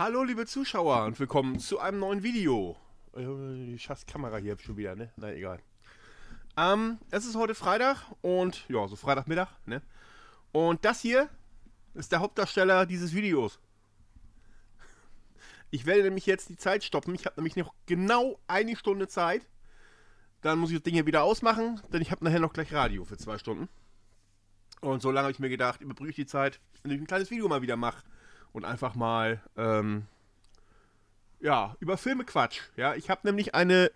Hallo liebe Zuschauer und willkommen zu einem neuen Video. Ich hasse Kamera hier schon wieder, ne? Na egal. Ähm, es ist heute Freitag und ja, so Freitagmittag, ne? Und das hier ist der Hauptdarsteller dieses Videos. Ich werde nämlich jetzt die Zeit stoppen. Ich habe nämlich noch genau eine Stunde Zeit. Dann muss ich das Ding hier wieder ausmachen, denn ich habe nachher noch gleich Radio für zwei Stunden. Und so lange habe ich mir gedacht, überbrücke ich die Zeit, wenn ich ein kleines Video mal wieder mache und einfach mal ähm, ja, über Filme quatsch. Ja, ich habe nämlich eine.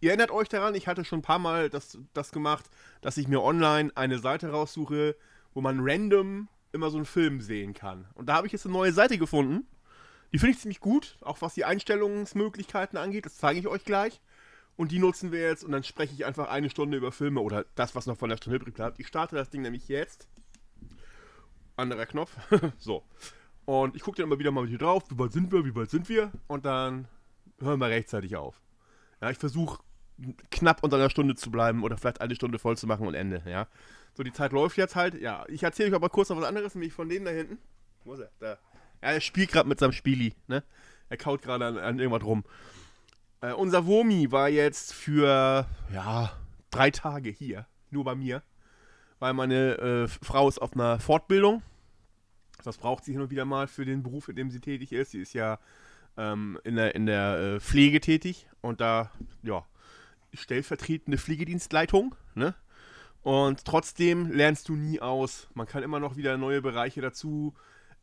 Ihr erinnert euch daran, ich hatte schon ein paar Mal das, das gemacht, dass ich mir online eine Seite raussuche, wo man random immer so einen Film sehen kann. Und da habe ich jetzt eine neue Seite gefunden. Die finde ich ziemlich gut, auch was die Einstellungsmöglichkeiten angeht. Das zeige ich euch gleich. Und die nutzen wir jetzt und dann spreche ich einfach eine Stunde über Filme oder das, was noch von der Stunde übrig bleibt. Ich starte das Ding nämlich jetzt. Anderer Knopf. so. Und ich gucke dann immer wieder mal hier drauf, wie weit sind wir, wie weit sind wir. Und dann hören wir rechtzeitig auf. Ja, ich versuche knapp unter einer Stunde zu bleiben oder vielleicht eine Stunde voll zu machen und Ende, ja. So, die Zeit läuft jetzt halt. Ja, ich erzähle euch aber kurz noch was anderes, nämlich von denen da hinten. Wo ist er? Da. Ja, er spielt gerade mit seinem Spieli, ne? Er kaut gerade an, an, irgendwas rum. Äh, unser Womi war jetzt für, ja, drei Tage hier. Nur bei mir. Weil meine äh, Frau ist auf einer Fortbildung das braucht sie hin und wieder mal für den Beruf, in dem sie tätig ist. Sie ist ja ähm, in der, in der äh, Pflege tätig und da, ja, stellvertretende Pflegedienstleitung, ne? Und trotzdem lernst du nie aus. Man kann immer noch wieder neue Bereiche dazu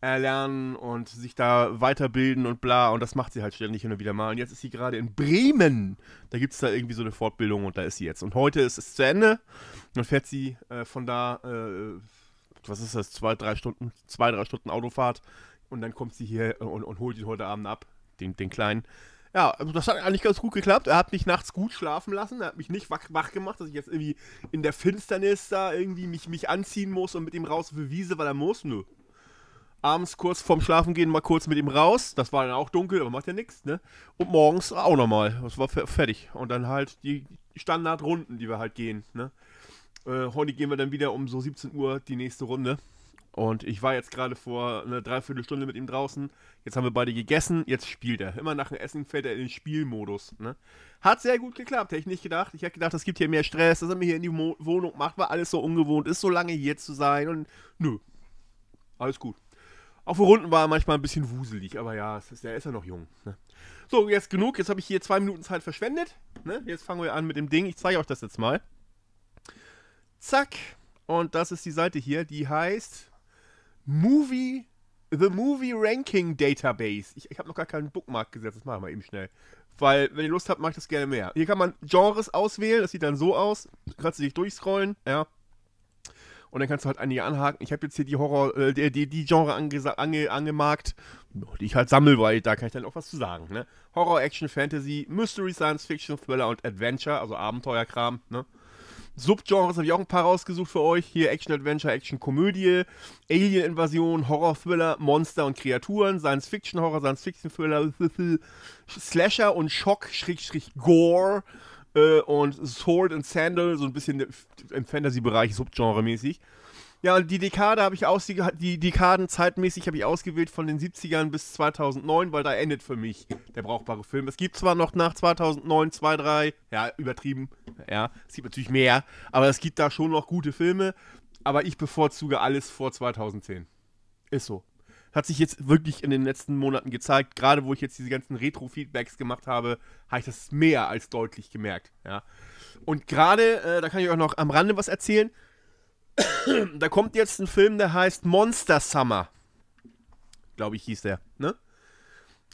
erlernen und sich da weiterbilden und bla. Und das macht sie halt ständig hin und wieder mal. Und jetzt ist sie gerade in Bremen. Da gibt es da irgendwie so eine Fortbildung und da ist sie jetzt. Und heute ist es zu Ende. Dann fährt sie äh, von da äh, was ist das, zwei, drei Stunden, zwei, drei Stunden Autofahrt und dann kommt sie hier äh, und, und holt ihn heute Abend ab, den, den Kleinen. Ja, also das hat eigentlich ganz gut geklappt. Er hat mich nachts gut schlafen lassen. Er hat mich nicht wach, gemacht, dass ich jetzt irgendwie in der Finsternis da irgendwie mich, mich anziehen muss und mit ihm raus auf die Wiese, weil er muss. Nö. Abends kurz vorm Schlafen gehen mal kurz mit ihm raus. Das war dann auch dunkel, aber macht ja nichts, ne? Und morgens auch nochmal. Das war fertig. Und dann halt die Standardrunden, die wir halt gehen, ne? Äh, heute gehen wir dann wieder um so 17 Uhr die nächste Runde. Und ich war jetzt gerade vor einer Dreiviertelstunde mit ihm draußen. Jetzt haben wir beide gegessen. Jetzt spielt er. Immer nach dem Essen fällt er in den Spielmodus. Ne? Hat sehr gut geklappt, hätte ich nicht gedacht. Ich hätte gedacht, es gibt hier mehr Stress, dass er mir hier in die Mo Wohnung macht, weil alles so ungewohnt ist, so lange hier zu sein. Und nö. Alles gut. Auf den Runden war er manchmal ein bisschen wuselig, aber ja, es ist, er ist ja noch jung. Ne? So, jetzt genug. Jetzt habe ich hier zwei Minuten Zeit verschwendet. Ne? Jetzt fangen wir an mit dem Ding. Ich zeige euch das jetzt mal. Zack. Und das ist die Seite hier, die heißt Movie, The Movie Ranking Database. Ich, ich habe noch gar keinen Bookmark gesetzt, das machen wir eben schnell. Weil, wenn ihr Lust habt, mache ich das gerne mehr. Hier kann man Genres auswählen, das sieht dann so aus. Kannst du dich durchscrollen, ja. Und dann kannst du halt einige anhaken. Ich habe jetzt hier die Horror, äh, die, die, die Genre ange, ange, angemarkt, die ich halt sammel, weil da kann ich dann auch was zu sagen. Ne? Horror, Action, Fantasy, Mystery, Science Fiction, Thriller und Adventure, also Abenteuerkram, ne? Subgenres habe ich auch ein paar rausgesucht für euch. Hier Action-Adventure, Action-Komödie, Alien-Invasion, Horror-Thriller, Monster und Kreaturen, Science-Fiction-Horror, Science-Fiction-Thriller, Slasher und Schock-Gore äh, und Sword and Sandal, so ein bisschen im Fantasy-Bereich, Subgenre-mäßig. Ja, und die Dekade habe ich aus, die Dekaden zeitmäßig habe ich ausgewählt von den 70ern bis 2009, weil da endet für mich der brauchbare Film. Es gibt zwar noch nach 2009 zwei, drei, ja, übertrieben, ja, es gibt natürlich mehr, aber es gibt da schon noch gute Filme, aber ich bevorzuge alles vor 2010. Ist so. Hat sich jetzt wirklich in den letzten Monaten gezeigt, gerade wo ich jetzt diese ganzen Retro-Feedbacks gemacht habe, habe ich das mehr als deutlich gemerkt, ja. Und gerade, äh, da kann ich euch noch am Rande was erzählen, da kommt jetzt ein Film, der heißt Monster Summer. Glaube ich, hieß der, ne?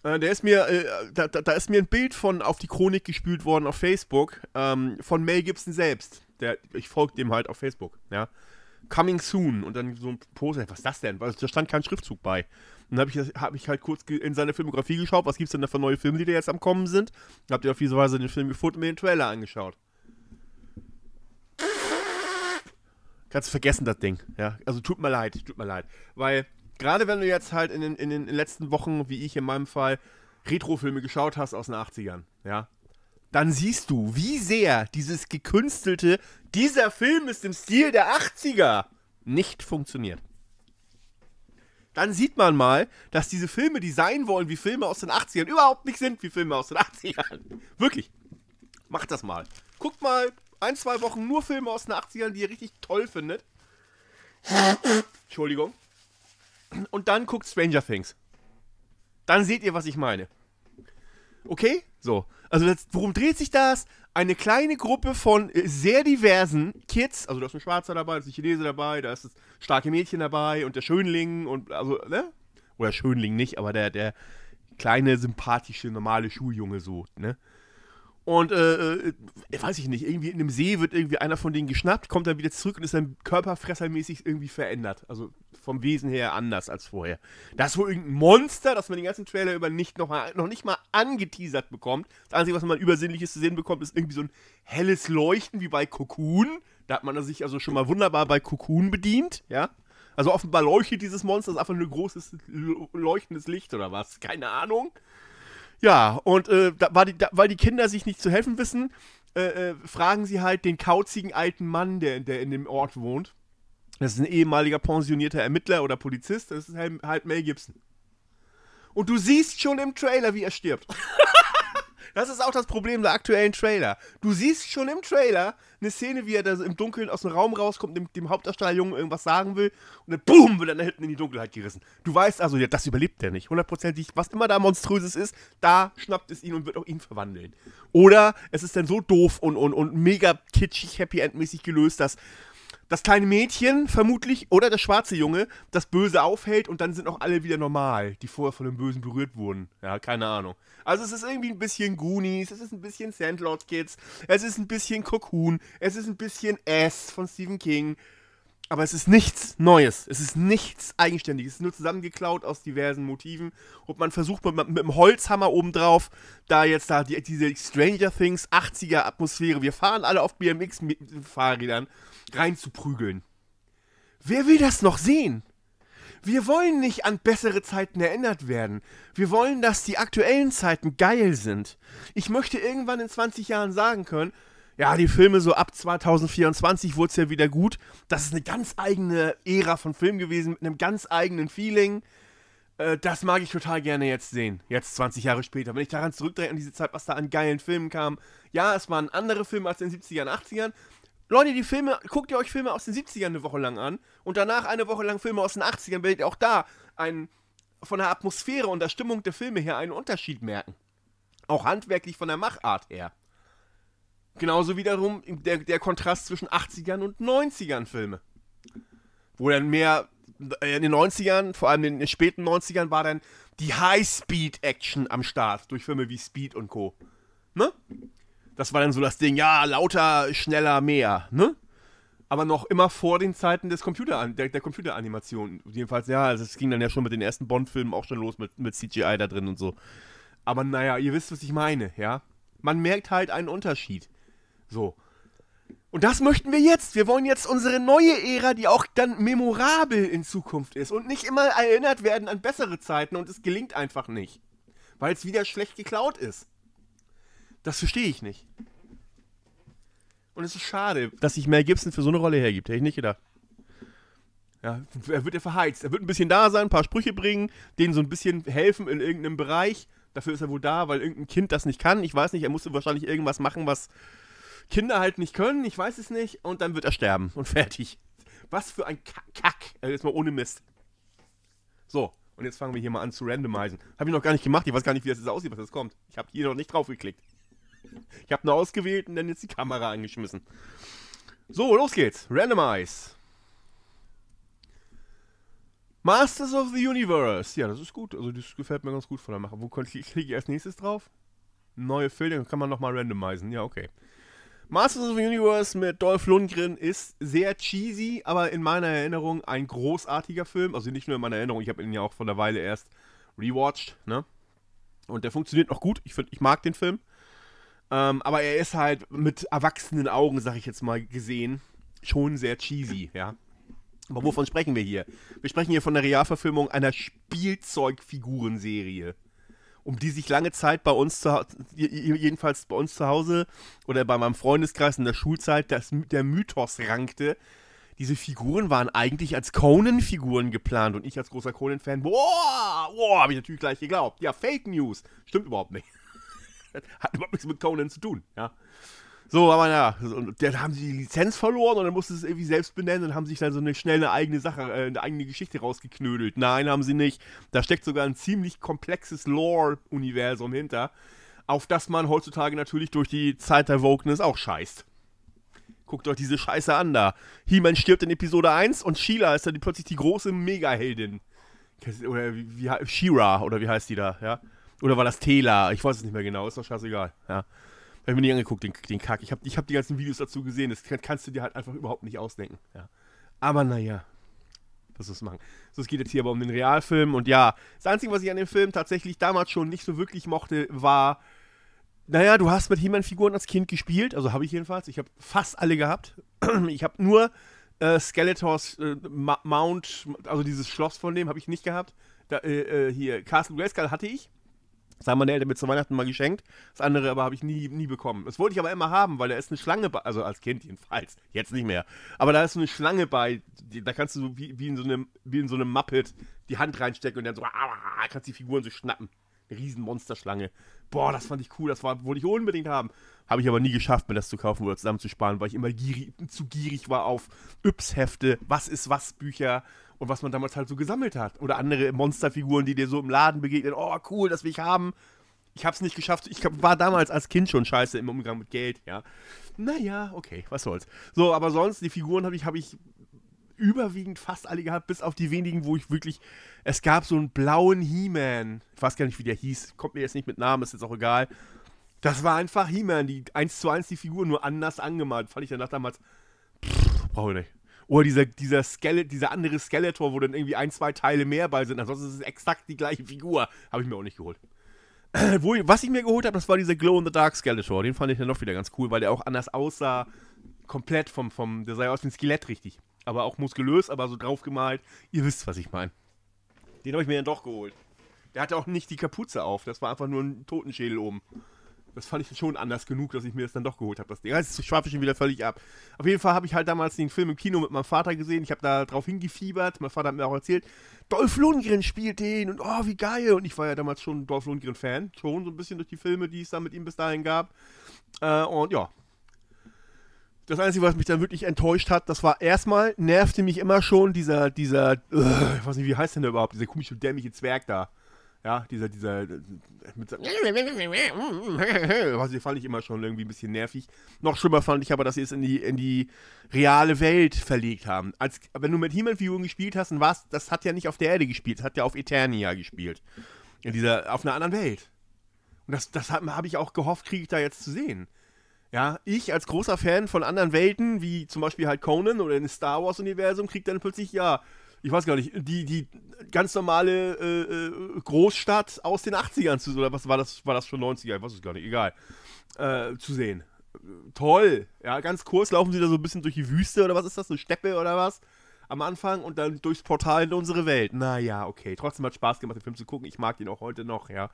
Äh, der ist mir, äh, da, da, ist mir ein Bild von auf die Chronik gespült worden auf Facebook, ähm, von Mel Gibson selbst. Der, ich folge dem halt auf Facebook, ja. Coming soon und dann so ein Poster, was ist das denn? Also, da stand kein Schriftzug bei. dann habe ich, hab ich halt kurz in seine Filmografie geschaut, was gibt es denn da für neue Filme, die da jetzt am Kommen sind. Habt ihr auf diese Weise den Film gefunden und mir den Trailer angeschaut. kannst du vergessen, das Ding. Ja? Also tut mir leid, tut mir leid. Weil gerade wenn du jetzt halt in den, in den letzten Wochen, wie ich in meinem Fall, Retrofilme geschaut hast aus den 80ern, ja, dann siehst du, wie sehr dieses gekünstelte, dieser Film ist im Stil der 80er, nicht funktioniert. Dann sieht man mal, dass diese Filme, die sein wollen wie Filme aus den 80ern, überhaupt nicht sind wie Filme aus den 80ern. Wirklich. Macht das mal. Guckt mal ein, zwei Wochen nur Filme aus den 80ern, die ihr richtig toll findet. Entschuldigung. Und dann guckt Stranger Things. Dann seht ihr, was ich meine. Okay? So. Also, das, worum dreht sich das? Eine kleine Gruppe von äh, sehr diversen Kids. Also, da ist ein Schwarzer dabei, da ist ein Chinese dabei, da ist das starke Mädchen dabei und der Schönling und, also, ne? Oder Schönling nicht, aber der, der kleine, sympathische, normale Schuljunge so, ne? Und äh, äh, weiß ich nicht, irgendwie in einem See wird irgendwie einer von denen geschnappt, kommt dann wieder zurück und ist dann körperfressermäßig irgendwie verändert. Also vom Wesen her anders als vorher. Das ist wohl irgendein Monster, das man den ganzen Trailer über nicht noch, mal, noch nicht mal angeteasert bekommt. Das Einzige, was man übersinnliches zu sehen bekommt, ist irgendwie so ein helles Leuchten wie bei Cocoon. Da hat man sich also schon mal wunderbar bei Cocoon bedient, ja. Also offenbar leuchtet dieses Monster, das ist einfach nur ein großes leuchtendes Licht oder was. Keine Ahnung. Ja, und äh, da, weil, die, da, weil die Kinder sich nicht zu helfen wissen, äh, äh, fragen sie halt den kauzigen alten Mann, der, der in dem Ort wohnt. Das ist ein ehemaliger pensionierter Ermittler oder Polizist. Das ist halt, halt Mel Gibson. Und du siehst schon im Trailer, wie er stirbt. Das ist auch das Problem der aktuellen Trailer. Du siehst schon im Trailer eine Szene, wie er da im Dunkeln aus dem Raum rauskommt, dem, dem Hauptdarstellerjungen irgendwas sagen will und dann BOOM wird er da hinten in die Dunkelheit gerissen. Du weißt also, ja, das überlebt er nicht. Hundertprozentig, was immer da Monströses ist, da schnappt es ihn und wird auch ihn verwandeln. Oder es ist dann so doof und, und, und mega kitschig, happy endmäßig gelöst, dass das kleine Mädchen vermutlich oder der schwarze Junge das Böse aufhält und dann sind auch alle wieder normal, die vorher von dem Bösen berührt wurden. Ja, keine Ahnung. Also es ist irgendwie ein bisschen Goonies, es ist ein bisschen Sandlot Kids, es ist ein bisschen Cocoon, es ist ein bisschen S von Stephen King. Aber es ist nichts Neues, es ist nichts Eigenständiges, es ist nur zusammengeklaut aus diversen Motiven und man versucht mit, mit dem Holzhammer obendrauf, da jetzt da die, diese Stranger Things 80er Atmosphäre, wir fahren alle auf BMX-Fahrrädern reinzuprügeln. Wer will das noch sehen? Wir wollen nicht an bessere Zeiten erinnert werden. Wir wollen, dass die aktuellen Zeiten geil sind. Ich möchte irgendwann in 20 Jahren sagen können, ja, die Filme so ab 2024 wurde es ja wieder gut. Das ist eine ganz eigene Ära von Film gewesen, mit einem ganz eigenen Feeling. Äh, das mag ich total gerne jetzt sehen, jetzt 20 Jahre später. Wenn ich daran zurückdrehe an diese Zeit, was da an geilen Filmen kam. Ja, es waren andere Filme als in den 70ern, 80ern, Leute, die Filme, guckt ihr euch Filme aus den 70ern eine Woche lang an und danach eine Woche lang Filme aus den 80ern, werdet ihr auch da einen, von der Atmosphäre und der Stimmung der Filme her einen Unterschied merken. Auch handwerklich von der Machart her. Genauso wiederum der, der Kontrast zwischen 80ern und 90ern Filme. Wo dann mehr äh, in den 90ern, vor allem in den späten 90ern, war dann die High-Speed-Action am Start durch Filme wie Speed und Co. Ne? Das war dann so das Ding, ja, lauter, schneller, mehr, ne? Aber noch immer vor den Zeiten des Computer, der, der Computeranimation. Jedenfalls, ja, also es ging dann ja schon mit den ersten Bond-Filmen auch schon los mit, mit CGI da drin und so. Aber naja, ihr wisst, was ich meine, ja? Man merkt halt einen Unterschied. So. Und das möchten wir jetzt. Wir wollen jetzt unsere neue Ära, die auch dann memorabel in Zukunft ist und nicht immer erinnert werden an bessere Zeiten und es gelingt einfach nicht, weil es wieder schlecht geklaut ist. Das verstehe ich nicht. Und es ist schade, dass sich Mel Gibson für so eine Rolle hergibt. Hätte ich nicht gedacht. Ja, er wird ja verheizt. Er wird ein bisschen da sein, ein paar Sprüche bringen, denen so ein bisschen helfen in irgendeinem Bereich. Dafür ist er wohl da, weil irgendein Kind das nicht kann. Ich weiß nicht, er musste wahrscheinlich irgendwas machen, was Kinder halt nicht können. Ich weiß es nicht. Und dann wird er sterben. Und fertig. Was für ein Kack. Also jetzt mal ohne Mist. So, und jetzt fangen wir hier mal an zu randomisen. Habe ich noch gar nicht gemacht. Ich weiß gar nicht, wie das jetzt aussieht, was das kommt. Ich habe hier noch nicht drauf geklickt. Ich habe nur ausgewählt und dann jetzt die Kamera angeschmissen. So, los geht's. Randomize. Masters of the Universe. Ja, das ist gut. Also das gefällt mir ganz gut von der Mache. Wo klicke ich als nächstes drauf? Neue Filter, kann man nochmal randomisieren. Ja, okay. Masters of the Universe mit Dolph Lundgren ist sehr cheesy, aber in meiner Erinnerung ein großartiger Film. Also nicht nur in meiner Erinnerung, ich habe ihn ja auch von der Weile erst rewatcht, ne? Und der funktioniert noch gut. Ich, find, ich mag den Film. Ähm, aber er ist halt mit erwachsenen Augen, sag ich jetzt mal, gesehen, schon sehr cheesy, ja. Aber wovon sprechen wir hier? Wir sprechen hier von der Realverfilmung einer Spielzeugfigurenserie, um die sich lange Zeit bei uns, zu, jedenfalls bei uns zu Hause oder bei meinem Freundeskreis in der Schulzeit, das, der Mythos rankte. Diese Figuren waren eigentlich als Conan-Figuren geplant und ich als großer Conan-Fan, boah, boah, habe ich natürlich gleich geglaubt. Ja, Fake News. Stimmt überhaupt nicht. Hat überhaupt nichts mit Conan zu tun, ja. So, aber ja, und dann haben sie die Lizenz verloren und dann mussten sie es irgendwie selbst benennen und haben sich dann so eine schnell eine eigene Sache, äh, eine eigene Geschichte rausgeknödelt. Nein, haben sie nicht. Da steckt sogar ein ziemlich komplexes Lore-Universum hinter, auf das man heutzutage natürlich durch die Zeit der Wokeness auch scheißt. Guckt euch diese Scheiße an da. He-Man stirbt in Episode 1 und Sheila ist dann plötzlich die große Mega-Heldin. Oder wie, wie She-Ra, oder wie heißt die da, ja? Oder war das Tela? Ich weiß es nicht mehr genau, ist doch scheißegal. Ja. Hab ich mir nicht angeguckt, den, den Kack. Ich habe ich hab die ganzen Videos dazu gesehen, das kannst du dir halt einfach überhaupt nicht ausdenken. Ja. Aber naja, das ist machen. So, es geht jetzt hier aber um den Realfilm und ja, das Einzige, was ich an dem Film tatsächlich damals schon nicht so wirklich mochte, war, naja, du hast mit he figuren als Kind gespielt, also habe ich jedenfalls. Ich habe fast alle gehabt. Ich habe nur äh, Skeletors äh, Mount, also dieses Schloss von dem, habe ich nicht gehabt. Da, äh, äh, hier, Castle Grayskull hatte ich. Das haben meine Eltern mir zu Weihnachten mal geschenkt. Das andere aber habe ich nie, nie bekommen. Das wollte ich aber immer haben, weil da ist eine Schlange bei, also als Kind jedenfalls, jetzt nicht mehr. Aber da ist so eine Schlange bei, die, da kannst du so wie, wie, in so einem, wie in so einem Muppet die Hand reinstecken und dann so, ah, kannst die Figuren so schnappen. Eine riesen Monsterschlange. Boah, das fand ich cool, das war, wollte ich unbedingt haben. Habe ich aber nie geschafft, mir das zu kaufen oder zusammenzusparen, weil ich immer gierig, zu gierig war auf Yps-Hefte, Was ist was Bücher und was man damals halt so gesammelt hat. Oder andere Monsterfiguren, die dir so im Laden begegnen. Oh, cool, das will ich haben. Ich hab's nicht geschafft. Ich war damals als Kind schon scheiße im Umgang mit Geld, ja. Naja, okay, was soll's. So, aber sonst, die Figuren habe ich, hab ich überwiegend fast alle gehabt, bis auf die wenigen, wo ich wirklich. Es gab so einen blauen He-Man. Ich weiß gar nicht, wie der hieß. Kommt mir jetzt nicht mit Namen, ist jetzt auch egal. Das war einfach He-Man, die 1 zu 1 die Figur nur anders angemalt. Fand ich danach damals. Pff, brauche ich nicht. Oder dieser, dieser, Skelet, dieser andere Skeletor, wo dann irgendwie ein, zwei Teile mehr bei sind. Ansonsten ist es exakt die gleiche Figur. Habe ich mir auch nicht geholt. Wo, was ich mir geholt habe, das war dieser Glow-in-the-Dark Skeletor. Den fand ich dann noch wieder ganz cool, weil der auch anders aussah. Komplett vom, vom der sah ja aus wie ein Skelett richtig. Aber auch muskulös, aber so draufgemalt. Ihr wisst, was ich meine. Den habe ich mir dann doch geholt. Der hatte auch nicht die Kapuze auf. Das war einfach nur ein Totenschädel oben das fand ich schon anders genug, dass ich mir das dann doch geholt habe, das Ding. Jetzt also, schwaffe ich schon wieder völlig ab. Auf jeden Fall habe ich halt damals den Film im Kino mit meinem Vater gesehen. Ich habe da drauf hingefiebert. Mein Vater hat mir auch erzählt, Dolph Lundgren spielt den und oh, wie geil. Und ich war ja damals schon Dolph Lundgren-Fan. Schon so ein bisschen durch die Filme, die es da mit ihm bis dahin gab. Äh, und ja. Das Einzige, was mich dann wirklich enttäuscht hat, das war erstmal, nervte mich immer schon dieser, dieser, uh, ich weiß nicht, wie heißt denn der überhaupt, dieser komische dämliche Zwerg da. Ja, dieser, dieser, äh, mit so fand ich immer schon irgendwie ein bisschen nervig. Noch schlimmer fand ich aber, dass sie es in die, in die reale Welt verlegt haben. Als, wenn du mit Human Figuren gespielt hast, dann warst, das hat ja nicht auf der Erde gespielt, das hat ja auf Eternia gespielt. In dieser, auf einer anderen Welt. Und das, das habe hab ich auch gehofft, kriege ich da jetzt zu sehen. Ja, ich als großer Fan von anderen Welten, wie zum Beispiel halt Conan oder im Star Wars-Universum, kriege dann plötzlich, ja, ich weiß gar nicht, die, die ganz normale äh, äh Großstadt aus den 80ern zu, oder was war das, war das schon 90er, ich weiß es gar nicht, egal, äh, zu sehen. Toll, ja, ganz kurz laufen sie da so ein bisschen durch die Wüste oder was ist das, eine Steppe oder was? Am Anfang und dann durchs Portal in unsere Welt. Naja, okay. Trotzdem hat Spaß gemacht, den Film zu gucken. Ich mag ihn auch heute noch, ja.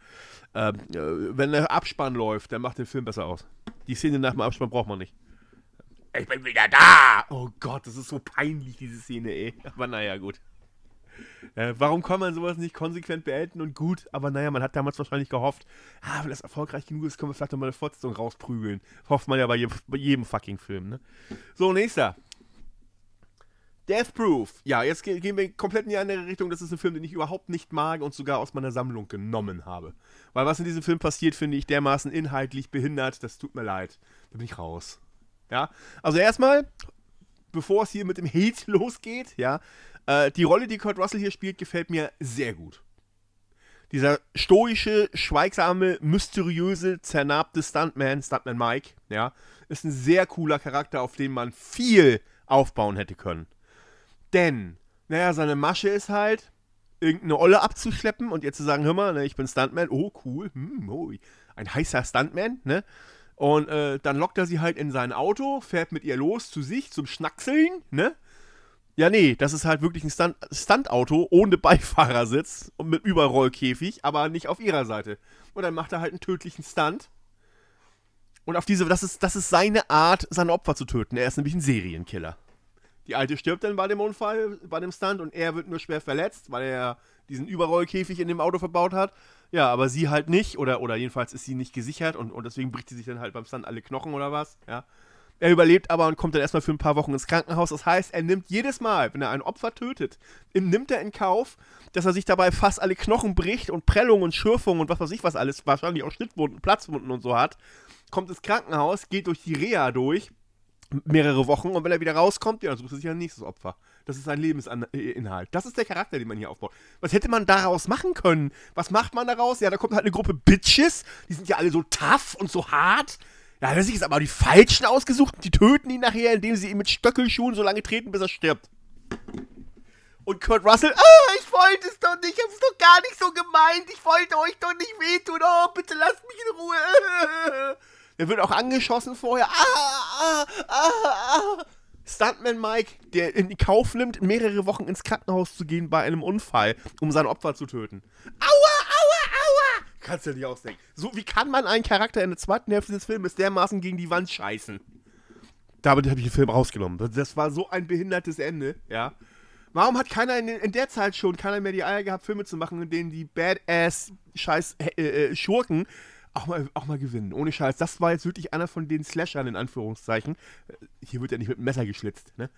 Ähm, äh, wenn der Abspann läuft, dann macht der Film besser aus. Die Szene nach dem Abspann braucht man nicht. Ich bin wieder da! Oh Gott, das ist so peinlich, diese Szene, ey. Aber naja, gut. Äh, warum kann man sowas nicht konsequent beenden und gut? Aber naja, man hat damals wahrscheinlich gehofft, ah, wenn das erfolgreich genug ist, können wir vielleicht nochmal eine Fortsetzung rausprügeln. Hofft man ja bei, je, bei jedem fucking Film, ne? So, nächster. Death Proof. Ja, jetzt ge gehen wir komplett in die andere Richtung. Das ist ein Film, den ich überhaupt nicht mag und sogar aus meiner Sammlung genommen habe. Weil was in diesem Film passiert, finde ich dermaßen inhaltlich behindert. Das tut mir leid. Da bin ich raus. Ja, also erstmal, bevor es hier mit dem Hate losgeht, ja, äh, die Rolle, die Kurt Russell hier spielt, gefällt mir sehr gut. Dieser stoische, schweigsame, mysteriöse, zernabte Stuntman, Stuntman Mike, ja, ist ein sehr cooler Charakter, auf den man viel aufbauen hätte können. Denn, naja, seine Masche ist halt, irgendeine Olle abzuschleppen und ihr zu sagen, hör mal, ne, ich bin Stuntman, oh cool, hm, oh, ein heißer Stuntman, ne? Und äh, dann lockt er sie halt in sein Auto, fährt mit ihr los zu sich zum Schnackseln, ne? Ja, nee, das ist halt wirklich ein Stunt-Auto ohne Beifahrersitz und mit Überrollkäfig, aber nicht auf ihrer Seite. Und dann macht er halt einen tödlichen Stunt. Und auf diese, das ist, das ist seine Art, seine Opfer zu töten. Er ist nämlich ein Serienkiller. Die Alte stirbt dann bei dem Unfall, bei dem Stunt und er wird nur schwer verletzt, weil er diesen Überrollkäfig in dem Auto verbaut hat. Ja, aber sie halt nicht oder, oder jedenfalls ist sie nicht gesichert und, und deswegen bricht sie sich dann halt beim Stunt alle Knochen oder was. Ja. Er überlebt aber und kommt dann erstmal für ein paar Wochen ins Krankenhaus. Das heißt, er nimmt jedes Mal, wenn er ein Opfer tötet, nimmt er in Kauf, dass er sich dabei fast alle Knochen bricht und Prellungen und Schürfungen und was weiß ich was alles, wahrscheinlich auch Schnittwunden, Platzwunden und so hat. Kommt ins Krankenhaus, geht durch die Reha durch mehrere Wochen und wenn er wieder rauskommt, ja, dann sucht er sich ein nächstes Opfer. Das ist sein Lebensinhalt. Das ist der Charakter, den man hier aufbaut. Was hätte man daraus machen können? Was macht man daraus? Ja, da kommt halt eine Gruppe Bitches, die sind ja alle so tough und so hart. Ja, hat er sich jetzt aber die Falschen ausgesucht und die töten ihn nachher, indem sie ihn mit Stöckelschuhen so lange treten, bis er stirbt. Und Kurt Russell, ah, ich wollte es doch nicht, ich hab's doch gar nicht so gemeint, ich wollte euch doch nicht wehtun, oh, bitte lasst mich in Ruhe. Er wird auch angeschossen vorher. Ah, ah, ah, ah. Stuntman Mike, der in Kauf nimmt, mehrere Wochen ins Krankenhaus zu gehen bei einem Unfall, um sein Opfer zu töten. Aua, aua, aua! Kannst du dir nicht ausdenken. So, wie kann man einen Charakter in der zweiten Hälfte des Films dermaßen gegen die Wand scheißen? Damit habe ich den Film rausgenommen. Das war so ein behindertes Ende, ja. Warum hat keiner in, der Zeit schon keiner mehr die Eier gehabt, Filme zu machen, in denen die Badass-Scheiß-Schurken äh, äh auch mal, auch mal gewinnen. Ohne Scheiß. Das war jetzt wirklich einer von den Slashern in Anführungszeichen. Hier wird ja nicht mit dem Messer geschlitzt, ne?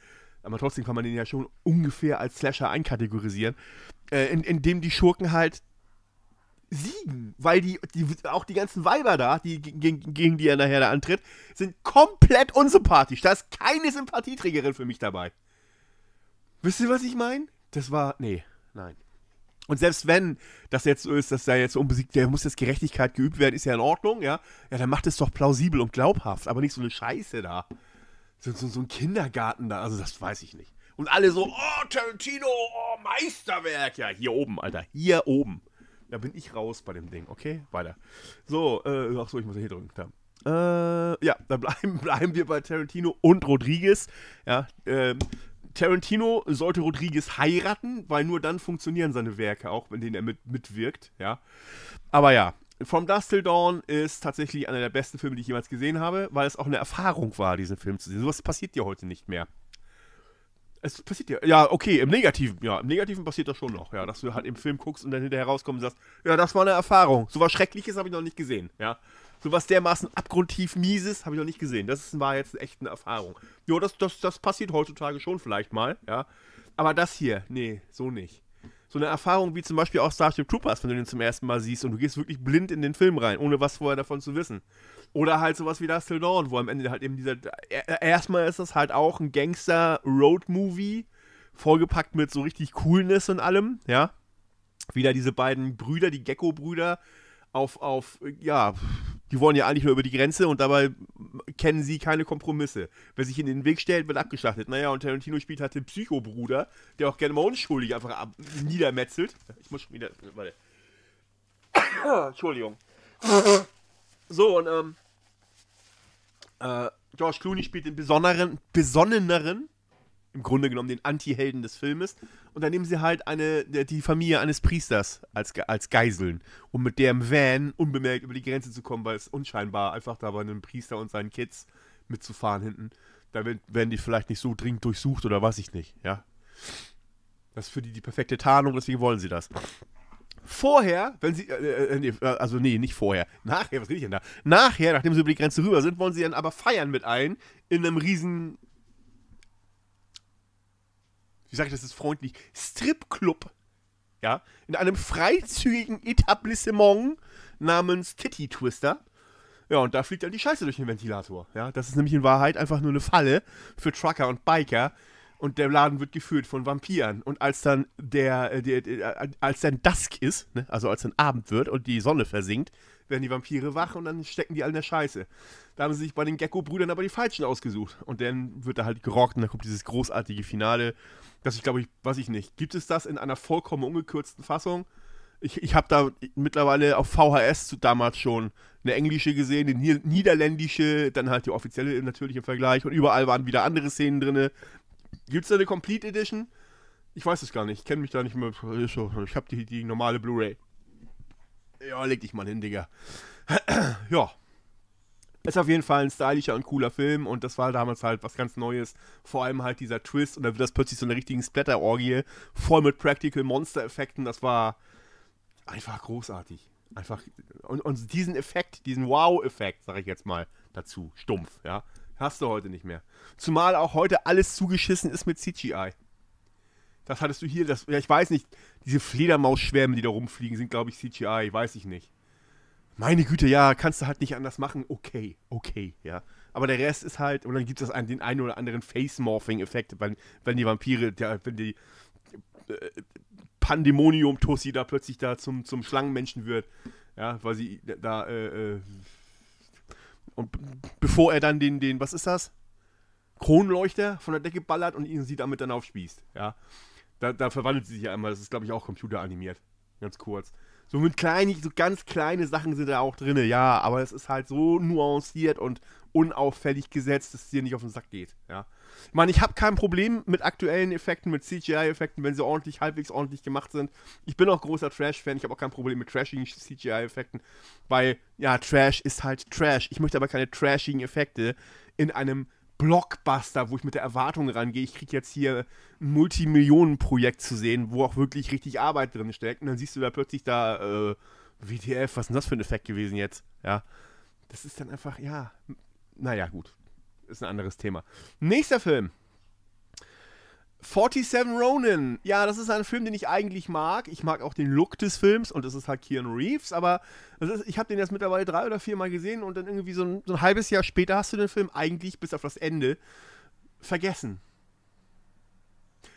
Aber trotzdem kann man den ja schon ungefähr als Slasher einkategorisieren. Äh, in, in dem die Schurken halt siegen, weil die, die, auch die ganzen Weiber da, die, gegen, gegen die er nachher da antritt, sind komplett unsympathisch. Da ist keine Sympathieträgerin für mich dabei. Wisst ihr, was ich meine? Das war. Nee, nein. Und selbst wenn das jetzt so ist, dass er jetzt unbesiegt, der muss jetzt Gerechtigkeit geübt werden, ist ja in Ordnung, ja, ja, dann macht es doch plausibel und glaubhaft, aber nicht so eine Scheiße da. So, so, so ein Kindergarten da, also das weiß ich nicht. Und alle so, oh, Tarantino, oh, Meisterwerk. Ja, hier oben, Alter, hier oben. Da bin ich raus bei dem Ding, okay? Weiter. So, äh, ach so, ich muss hier drücken. Da. Äh, ja, da bleiben, bleiben wir bei Tarantino und Rodriguez. Ja, ähm, Tarantino sollte Rodriguez heiraten, weil nur dann funktionieren seine Werke, auch in denen er mit, mitwirkt, ja. Aber ja, From Dust Till Dawn ist tatsächlich einer der besten Filme, die ich jemals gesehen habe, weil es auch eine Erfahrung war, diesen Film zu sehen. Sowas passiert ja heute nicht mehr. Es passiert ja. Ja, okay, im Negativen, ja, im Negativen passiert das schon noch, ja, dass du halt im Film guckst und dann hinterher rauskommst und sagst, ja, das war eine Erfahrung. Sowas Schreckliches habe ich noch nicht gesehen, ja sowas dermaßen abgrundtief mieses habe ich noch nicht gesehen. Das war jetzt echt eine Erfahrung. Jo, das, das, das passiert heutzutage schon vielleicht mal, ja. Aber das hier, nee, so nicht. So eine Erfahrung wie zum Beispiel auch Starship Troopers, wenn du den zum ersten Mal siehst und du gehst wirklich blind in den Film rein, ohne was vorher davon zu wissen. Oder halt sowas wie das Till Dawn, wo am Ende halt eben dieser. Erstmal ist das halt auch ein Gangster-Road-Movie, vollgepackt mit so richtig Coolness und allem, ja. Wieder diese beiden Brüder, die Gecko-Brüder, auf, auf, ja, die wollen ja eigentlich nur über die Grenze und dabei kennen sie keine Kompromisse. Wer sich in den Weg stellt, wird abgeschlachtet. Naja, und Tarantino spielt halt den Psychobruder, der auch gerne mal unschuldig einfach ab niedermetzelt. Ich muss schon wieder. Warte. Entschuldigung. So, und ähm. Äh, George Clooney spielt den besonderen, besonneneren im Grunde genommen den Anti-Helden des Filmes. Und dann nehmen sie halt eine, die Familie eines Priesters als, als Geiseln, um mit deren Van unbemerkt über die Grenze zu kommen, weil es unscheinbar einfach da war, einen Priester und seinen Kids mitzufahren hinten. Da werden die vielleicht nicht so dringend durchsucht oder was ich nicht, ja. Das ist für die die perfekte Tarnung, deswegen wollen sie das. Vorher, wenn sie, äh, äh nee, äh, also nee, nicht vorher, nachher, was rede ich denn da? Nachher, nachdem sie über die Grenze rüber sind, wollen sie dann aber feiern mit allen in einem riesen wie sage ich das ist freundlich, Stripclub, ja, in einem freizügigen Etablissement namens Titty Twister. Ja, und da fliegt dann die Scheiße durch den Ventilator. Ja, das ist nämlich in Wahrheit einfach nur eine Falle für Trucker und Biker. Und der Laden wird geführt von Vampiren. Und als dann der, äh, der, der äh, äh, als dann Dusk ist, ne, also als dann Abend wird und die Sonne versinkt, werden die Vampire wach und dann stecken die alle in der Scheiße. Da haben sie sich bei den Gecko-Brüdern aber die Falschen ausgesucht. Und dann wird da halt gerockt und dann kommt dieses großartige Finale. Das ich glaube, ich, weiß ich nicht. Gibt es das in einer vollkommen ungekürzten Fassung? Ich, ich habe da mittlerweile auf VHS damals schon eine englische gesehen, eine niederländische, dann halt die offizielle natürlich im Vergleich und überall waren wieder andere Szenen drin. Gibt es da eine Complete Edition? Ich weiß es gar nicht, ich kenne mich da nicht mehr. Ich habe die, die normale Blu-ray ja, leg dich mal hin, Digga. ja. Ist auf jeden Fall ein stylischer und cooler Film und das war damals halt was ganz Neues. Vor allem halt dieser Twist und dann wird das plötzlich so eine richtige Splatter-Orgie, voll mit Practical Monster-Effekten. Das war einfach großartig. Einfach. Und, und diesen Effekt, diesen Wow-Effekt, sag ich jetzt mal, dazu. Stumpf, ja. Hast du heute nicht mehr. Zumal auch heute alles zugeschissen ist mit CGI. Das hattest du hier, das, ja, ich weiß nicht, diese Fledermausschwärme, die da rumfliegen, sind, glaube ich, CGI, weiß ich nicht. Meine Güte, ja, kannst du halt nicht anders machen. Okay, okay, ja. Aber der Rest ist halt, und dann gibt es den einen oder anderen Face-Morphing-Effekt, wenn, wenn die Vampire, der, wenn die äh, Pandemonium-Tussi da plötzlich da zum, zum Schlangenmenschen wird. Ja, weil sie da, äh, äh, und bevor er dann den, den, was ist das? Kronleuchter von der Decke ballert und ihn sie damit dann aufspießt, ja. Da, da verwandelt sie sich einmal. Das ist, glaube ich, auch computeranimiert. Ganz kurz. So mit kleinen, so ganz kleine Sachen sind da auch drin, ja, aber es ist halt so nuanciert und unauffällig gesetzt, dass es dir nicht auf den Sack geht, ja. Ich meine, ich habe kein Problem mit aktuellen Effekten, mit CGI-Effekten, wenn sie ordentlich, halbwegs ordentlich gemacht sind. Ich bin auch großer Trash-Fan, ich habe auch kein Problem mit trashigen CGI-Effekten, weil, ja, Trash ist halt Trash. Ich möchte aber keine trashigen Effekte in einem Blockbuster, wo ich mit der Erwartung rangehe, ich kriege jetzt hier ein Multimillionenprojekt zu sehen, wo auch wirklich richtig Arbeit drin steckt. Und dann siehst du da plötzlich da, äh, WTF, was ist denn das für ein Effekt gewesen jetzt? Ja. Das ist dann einfach, ja, naja, gut. Ist ein anderes Thema. Nächster Film. 47 Ronin. Ja, das ist ein Film, den ich eigentlich mag. Ich mag auch den Look des Films und das ist halt Keanu Reeves, aber ist, ich habe den jetzt mittlerweile drei oder vier Mal gesehen und dann irgendwie so ein, so ein halbes Jahr später hast du den Film eigentlich bis auf das Ende vergessen.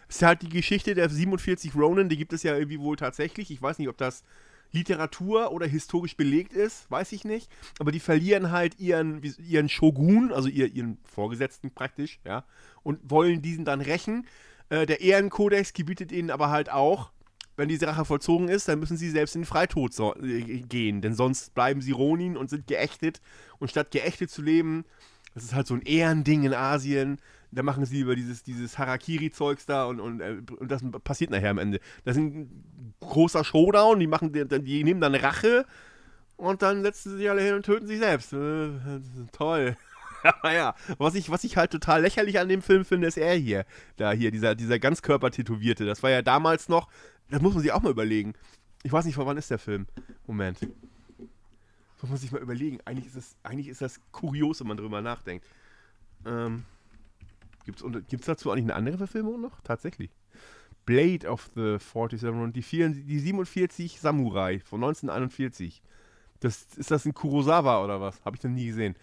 Es ist halt die Geschichte der 47 Ronin, die gibt es ja irgendwie wohl tatsächlich. Ich weiß nicht, ob das Literatur oder historisch belegt ist, weiß ich nicht. Aber die verlieren halt ihren, ihren Shogun, also ihren Vorgesetzten praktisch, ja, und wollen diesen dann rächen. Äh, der Ehrenkodex gebietet ihnen aber halt auch, wenn diese Rache vollzogen ist, dann müssen sie selbst in den Freitod so äh, gehen, denn sonst bleiben sie Ronin und sind geächtet. Und statt geächtet zu leben, das ist halt so ein Ehrending in Asien, da machen sie über dieses, dieses Harakiri-Zeugs da und, und, äh, und das passiert nachher am Ende. Das ist ein großer Showdown, die, machen, die, die nehmen dann Rache und dann setzen sie sich alle hin und töten sich selbst. Äh, toll ja, was ich, was ich halt total lächerlich an dem Film finde, ist er hier. Da hier, dieser, dieser ganzkörpertätowierte. Das war ja damals noch, das muss man sich auch mal überlegen. Ich weiß nicht, von wann ist der Film? Moment. Das muss man sich mal überlegen. Eigentlich ist das, eigentlich ist das kurios, wenn man drüber nachdenkt. Ähm, Gibt es dazu eigentlich eine andere Verfilmung noch? Tatsächlich. Blade of the 47 und die 47 Samurai von 1941. Das, ist das ein Kurosawa oder was? Habe ich noch nie gesehen.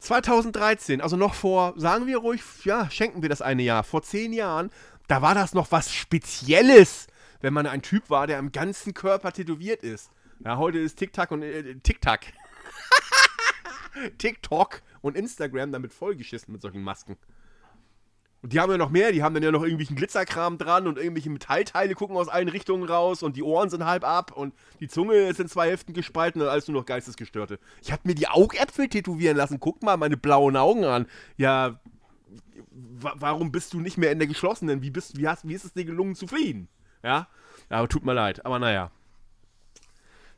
2013, also noch vor, sagen wir ruhig, ja, schenken wir das eine Jahr, vor zehn Jahren, da war das noch was Spezielles, wenn man ein Typ war, der am ganzen Körper tätowiert ist. Ja, heute ist TikTok und äh, TikTok. TikTok und Instagram damit vollgeschissen mit solchen Masken. Und die haben ja noch mehr, die haben dann ja noch irgendwelchen Glitzerkram dran und irgendwelche Metallteile gucken aus allen Richtungen raus und die Ohren sind halb ab und die Zunge ist in zwei Hälften gespalten und alles nur noch Geistesgestörte. Ich hab mir die Augäpfel tätowieren lassen, guck mal meine blauen Augen an. Ja, warum bist du nicht mehr in der geschlossenen? Wie, bist, wie, hast, wie ist es dir gelungen zu fliehen? Ja, aber tut mir leid, aber naja.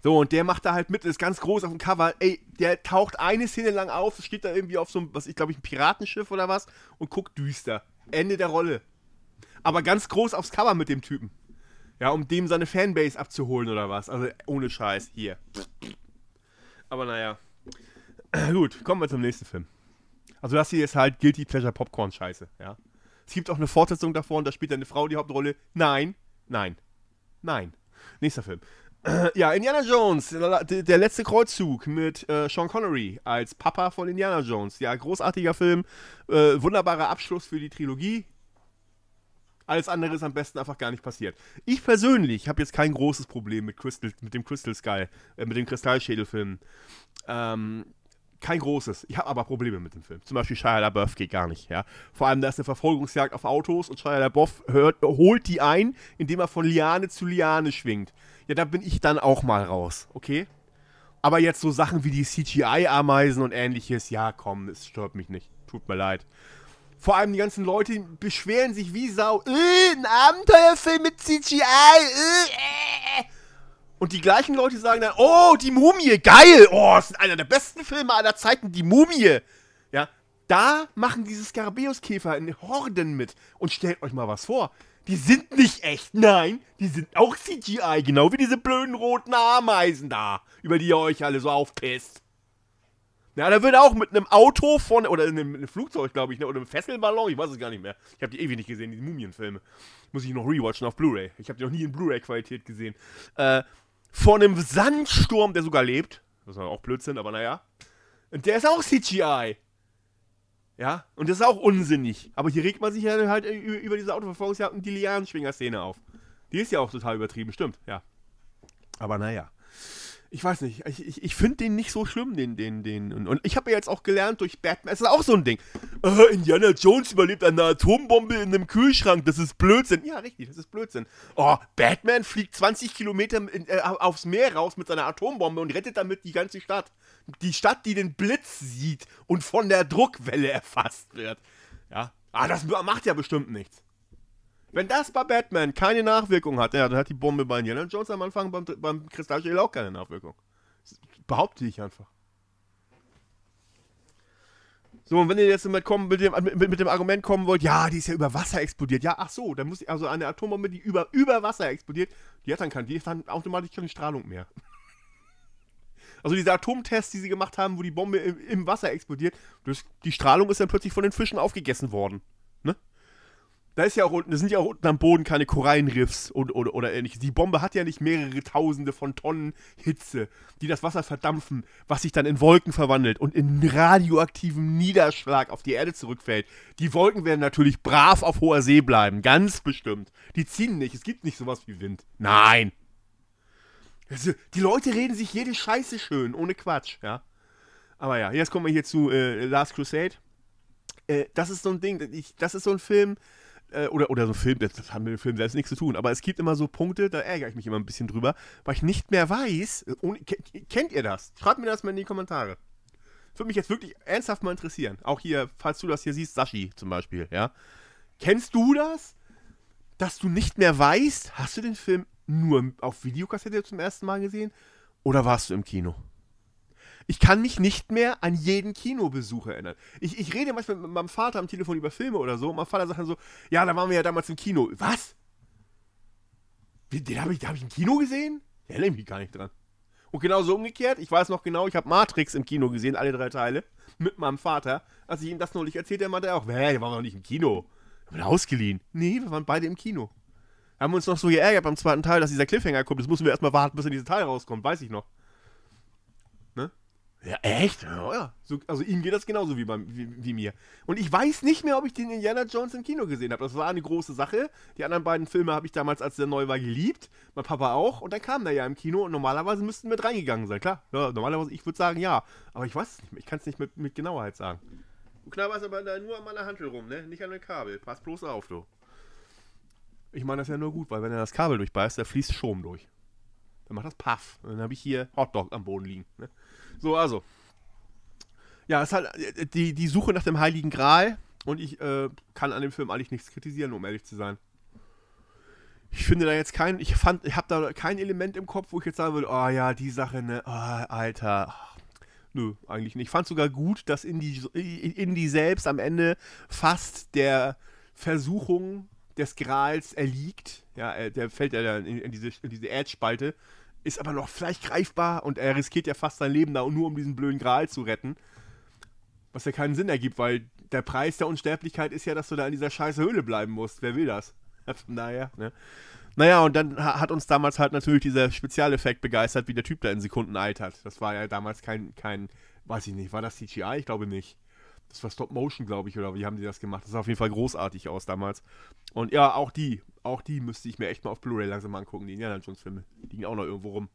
So, und der macht da halt mit, ist ganz groß auf dem Cover. Ey, der taucht eine Szene lang auf, steht da irgendwie auf so einem, was ich glaube ich, ein Piratenschiff oder was und guckt düster. Ende der Rolle. Aber ganz groß aufs Cover mit dem Typen. Ja, um dem seine Fanbase abzuholen oder was. Also ohne Scheiß hier. Aber naja. Gut, kommen wir zum nächsten Film. Also das hier ist halt Guilty Pleasure Popcorn Scheiße, ja. Es gibt auch eine Fortsetzung davon, da spielt eine Frau die Hauptrolle. Nein, nein, nein. Nächster Film. Ja, Indiana Jones, der letzte Kreuzzug mit äh, Sean Connery als Papa von Indiana Jones. Ja, großartiger Film, äh, wunderbarer Abschluss für die Trilogie. Alles andere ist am besten einfach gar nicht passiert. Ich persönlich habe jetzt kein großes Problem mit, Crystal, mit dem Crystal Skull, äh, mit dem Kristallschädelfilm. Ähm, kein großes. Ich habe aber Probleme mit dem Film. Zum Beispiel Shia LaBeouf geht gar nicht. Ja? Vor allem, da ist eine Verfolgungsjagd auf Autos und Shia LaBeouf hört, holt die ein, indem er von Liane zu Liane schwingt ja, da bin ich dann auch mal raus, okay? Aber jetzt so Sachen wie die CGI-Ameisen und ähnliches, ja, komm, es stört mich nicht. Tut mir leid. Vor allem die ganzen Leute beschweren sich wie Sau. Äh, ein Abenteuerfilm mit CGI. Äh, äh. Und die gleichen Leute sagen dann, oh, die Mumie, geil. Oh, das ist einer der besten Filme aller Zeiten, die Mumie. Ja, da machen diese Skarabäuskäfer in Horden mit. Und stellt euch mal was vor. Die sind nicht echt, nein. Die sind auch CGI, genau wie diese blöden roten Ameisen da, über die ihr euch alle so aufpisst. Ja, da wird auch mit einem Auto von, oder einem Flugzeug, glaube ich, ne, oder einem Fesselballon, ich weiß es gar nicht mehr. Ich habe die ewig nicht gesehen, diese Mumienfilme. Muss ich noch rewatchen auf Blu-ray. Ich habe die noch nie in Blu-ray-Qualität gesehen. Äh, von einem Sandsturm, der sogar lebt. Das war auch Blödsinn, aber naja. Und der ist auch CGI. Ja, und das ist auch unsinnig. Aber hier regt man sich ja halt über diese Autoverfolgungsjagd und die Lianenschwinger-Szene auf. Die ist ja auch total übertrieben, stimmt, ja. Aber naja ich weiß nicht, ich, ich, ich finde den nicht so schlimm, den, den, den. Und, und ich habe ja jetzt auch gelernt durch Batman, es ist auch so ein Ding. Äh, Indiana Jones überlebt eine Atombombe in einem Kühlschrank, das ist Blödsinn. Ja, richtig, das ist Blödsinn. Oh, Batman fliegt 20 Kilometer in, äh, aufs Meer raus mit seiner Atombombe und rettet damit die ganze Stadt. Die Stadt, die den Blitz sieht und von der Druckwelle erfasst wird. Ja, ah, das macht ja bestimmt nichts. Wenn das bei Batman keine Nachwirkung hat, ja, dann hat die Bombe bei Indiana Jones am Anfang beim, beim Kristallschädel auch keine Nachwirkung. Das behaupte ich einfach. So, und wenn ihr jetzt mit, kommen, mit, dem, mit, mit, dem Argument kommen wollt, ja, die ist ja über Wasser explodiert. Ja, ach so, dann muss ich, also eine Atombombe, die über, über Wasser explodiert, die hat dann kein, die ist dann automatisch keine Strahlung mehr. Also diese Atomtests, die sie gemacht haben, wo die Bombe im, im Wasser explodiert, das, die Strahlung ist dann plötzlich von den Fischen aufgegessen worden. Ne? da ist ja auch unten, sind ja auch unten am Boden keine Korallenriffs und, oder, oder ähnliches. Die Bombe hat ja nicht mehrere tausende von Tonnen Hitze, die das Wasser verdampfen, was sich dann in Wolken verwandelt und in radioaktivem Niederschlag auf die Erde zurückfällt. Die Wolken werden natürlich brav auf hoher See bleiben, ganz bestimmt. Die ziehen nicht, es gibt nicht sowas wie Wind. Nein. Also, die Leute reden sich jede Scheiße schön, ohne Quatsch, ja. Aber ja, jetzt kommen wir hier zu äh, Last Crusade. Äh, das ist so ein Ding, ich, das ist so ein Film, äh, oder, oder so Film, das, das haben mit dem Film selbst nichts zu tun, aber es gibt immer so Punkte, da ärgere ich mich immer ein bisschen drüber, weil ich nicht mehr weiß, äh, ohne, kennt ihr das? Schreibt mir das mal in die Kommentare. Würde mich jetzt wirklich ernsthaft mal interessieren. Auch hier, falls du das hier siehst, Sashi zum Beispiel, ja. Kennst du das? Dass du nicht mehr weißt, hast du den Film nur auf Videokassette zum ersten Mal gesehen oder warst du im Kino? Ich kann mich nicht mehr an jeden Kinobesuch erinnern. Ich, ich rede manchmal mit meinem Vater am Telefon über Filme oder so und mein Vater sagt dann so, ja, da waren wir ja damals im Kino. Was? Den habe ich, hab ich im Kino gesehen? Ich erinnere mich gar nicht dran. Und genauso umgekehrt, ich weiß noch genau, ich habe Matrix im Kino gesehen, alle drei Teile, mit meinem Vater. Als ich ihm das neulich erzählt habe, meinte er auch, hä, wir waren doch nicht im Kino. Wir haben ausgeliehen. Nee, wir waren beide im Kino. Haben wir uns noch so geärgert beim zweiten Teil, dass dieser Cliffhanger kommt. Jetzt müssen wir erstmal warten, bis in dieser Teil rauskommt, weiß ich noch. Ja, echt? Ja, So, also ihm geht das genauso wie, bei, wie, wie, mir. Und ich weiß nicht mehr, ob ich den Indiana Jones im Kino gesehen habe. Das war eine große Sache. Die anderen beiden Filme habe ich damals, als der neu war, geliebt. Mein Papa auch. Und dann kam der ja im Kino. Und normalerweise müssten wir mit reingegangen sein. Klar, ja, normalerweise, ich würde sagen ja. Aber ich weiß es nicht mehr. Ich kann es nicht mit, mit Genauheit sagen. Du knabberst aber da nur an meiner Handel rum, ne? Nicht an dem Kabel. Pass bloß auf, du. Ich meine das ja nur gut, weil wenn er das Kabel durchbeißt, da fließt Schom durch. Dann macht das Paff. Und dann habe ich hier Hotdog am Boden liegen. Ne? So, also. Ja, es ist halt äh, die, die Suche nach dem Heiligen Gral. Und ich äh, kann an dem Film eigentlich nichts kritisieren, um ehrlich zu sein. Ich finde da jetzt kein, ich fand, ich habe da kein Element im Kopf, wo ich jetzt sagen würde, oh ja, die Sache, ne, oh, Alter. Nö, eigentlich nicht. Ich fand sogar gut, dass Indy, selbst am Ende fast der Versuchung des Grals erliegt. Ja, äh, der fällt ja dann in, in diese, in diese Erdspalte, ist aber noch vielleicht greifbar und er riskiert ja fast sein Leben da nur um diesen blöden Gral zu retten. Was ja keinen Sinn ergibt, weil der Preis der Unsterblichkeit ist ja, dass du da in dieser scheiße Höhle bleiben musst. Wer will das? Von ne? Naja, und dann hat uns damals halt natürlich dieser Spezialeffekt begeistert, wie der Typ da in Sekunden altert. Das war ja damals kein, kein, weiß ich nicht, war das CGI? Ich glaube nicht. Das war Stop Motion, glaube ich, oder wie haben die das gemacht? Das sah auf jeden Fall großartig aus damals. Und ja, auch die, auch die müsste ich mir echt mal auf Blu-ray langsam angucken. Die Indiana Jones Filme Die liegen auch noch irgendwo rum.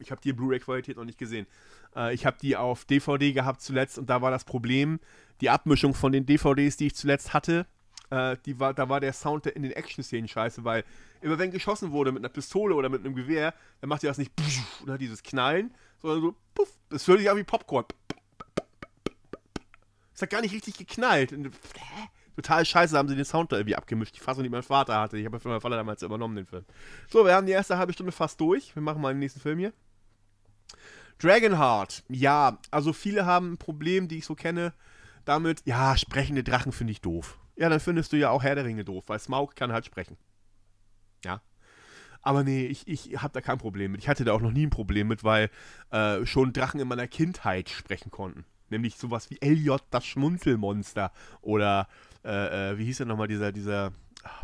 Ich habe die Blu-ray-Qualität noch nicht gesehen. Äh, ich habe die auf DVD gehabt zuletzt und da war das Problem, die Abmischung von den DVDs, die ich zuletzt hatte, äh, die war, da war der Sound in den Action-Szenen scheiße, weil immer wenn geschossen wurde mit einer Pistole oder mit einem Gewehr, dann macht ihr das nicht oder dieses Knallen, sondern so puff, das hört sich an wie Popcorn. Es hat gar nicht richtig geknallt. Und, hä? Total scheiße haben sie den Sound da irgendwie abgemischt. Die Fassung, die mein Vater hatte. Ich habe von meinem Vater damals übernommen, den Film. So, wir haben die erste halbe Stunde fast durch. Wir machen mal den nächsten Film hier. Dragonheart. Ja, also viele haben ein Problem, die ich so kenne, damit, ja, sprechende Drachen finde ich doof. Ja, dann findest du ja auch Herr der Ringe doof, weil Smaug kann halt sprechen. Ja. Aber nee, ich, ich habe da kein Problem mit. Ich hatte da auch noch nie ein Problem mit, weil äh, schon Drachen in meiner Kindheit sprechen konnten. Nämlich sowas wie LJ, das Schmunzelmonster. Oder, äh, äh, wie hieß denn nochmal dieser, dieser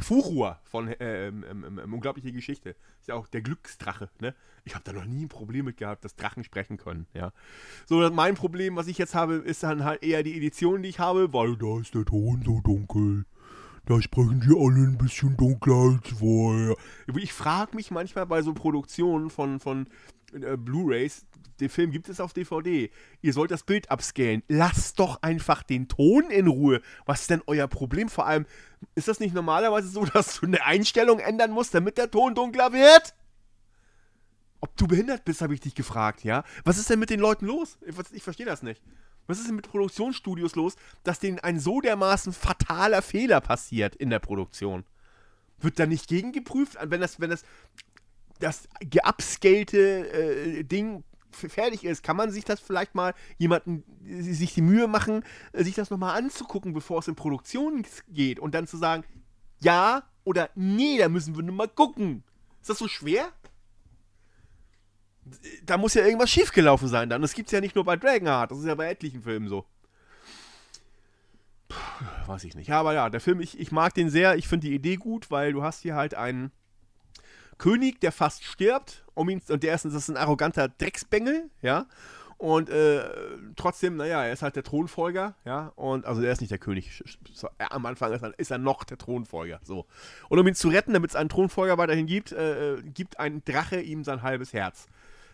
Fuchur von äh, ähm ähm, ähm, ähm, Unglaubliche Geschichte. Ist ja auch der Glücksdrache, ne? Ich habe da noch nie ein Problem mit gehabt, dass Drachen sprechen können, ja. So, mein Problem, was ich jetzt habe, ist dann halt eher die Edition, die ich habe, weil da ist der Ton so dunkel. Da sprechen die alle ein bisschen dunkler als vorher. Ich frage mich manchmal bei so Produktionen von, von äh, Blu-rays. Den Film gibt es auf DVD. Ihr sollt das Bild abscannen. Lasst doch einfach den Ton in Ruhe. Was ist denn euer Problem? Vor allem, ist das nicht normalerweise so, dass du eine Einstellung ändern musst, damit der Ton dunkler wird? Ob du behindert bist, habe ich dich gefragt, ja? Was ist denn mit den Leuten los? Ich, ich verstehe das nicht. Was ist denn mit Produktionsstudios los, dass denen ein so dermaßen fataler Fehler passiert in der Produktion? Wird da nicht gegengeprüft? Wenn das, wenn das das geupscalte äh, Ding fertig ist, kann man sich das vielleicht mal jemanden, äh, sich die Mühe machen, äh, sich das nochmal anzugucken, bevor es in Produktion geht und dann zu sagen, ja oder nee, da müssen wir nur mal gucken. Ist das so schwer? Da muss ja irgendwas schiefgelaufen sein dann. Das gibt es ja nicht nur bei Dragonheart, das ist ja bei etlichen Filmen so. Puh, weiß ich nicht. aber ja, der Film, ich, ich mag den sehr, ich finde die Idee gut, weil du hast hier halt einen König, der fast stirbt, um ihn, und der ist, das ist ein arroganter Drecksbengel, ja. Und äh, trotzdem, naja, er ist halt der Thronfolger, ja. Und also er ist nicht der König. Am Anfang ist er, ist er noch der Thronfolger. So. Und um ihn zu retten, damit es einen Thronfolger weiterhin gibt, äh, äh, gibt ein Drache ihm sein halbes Herz.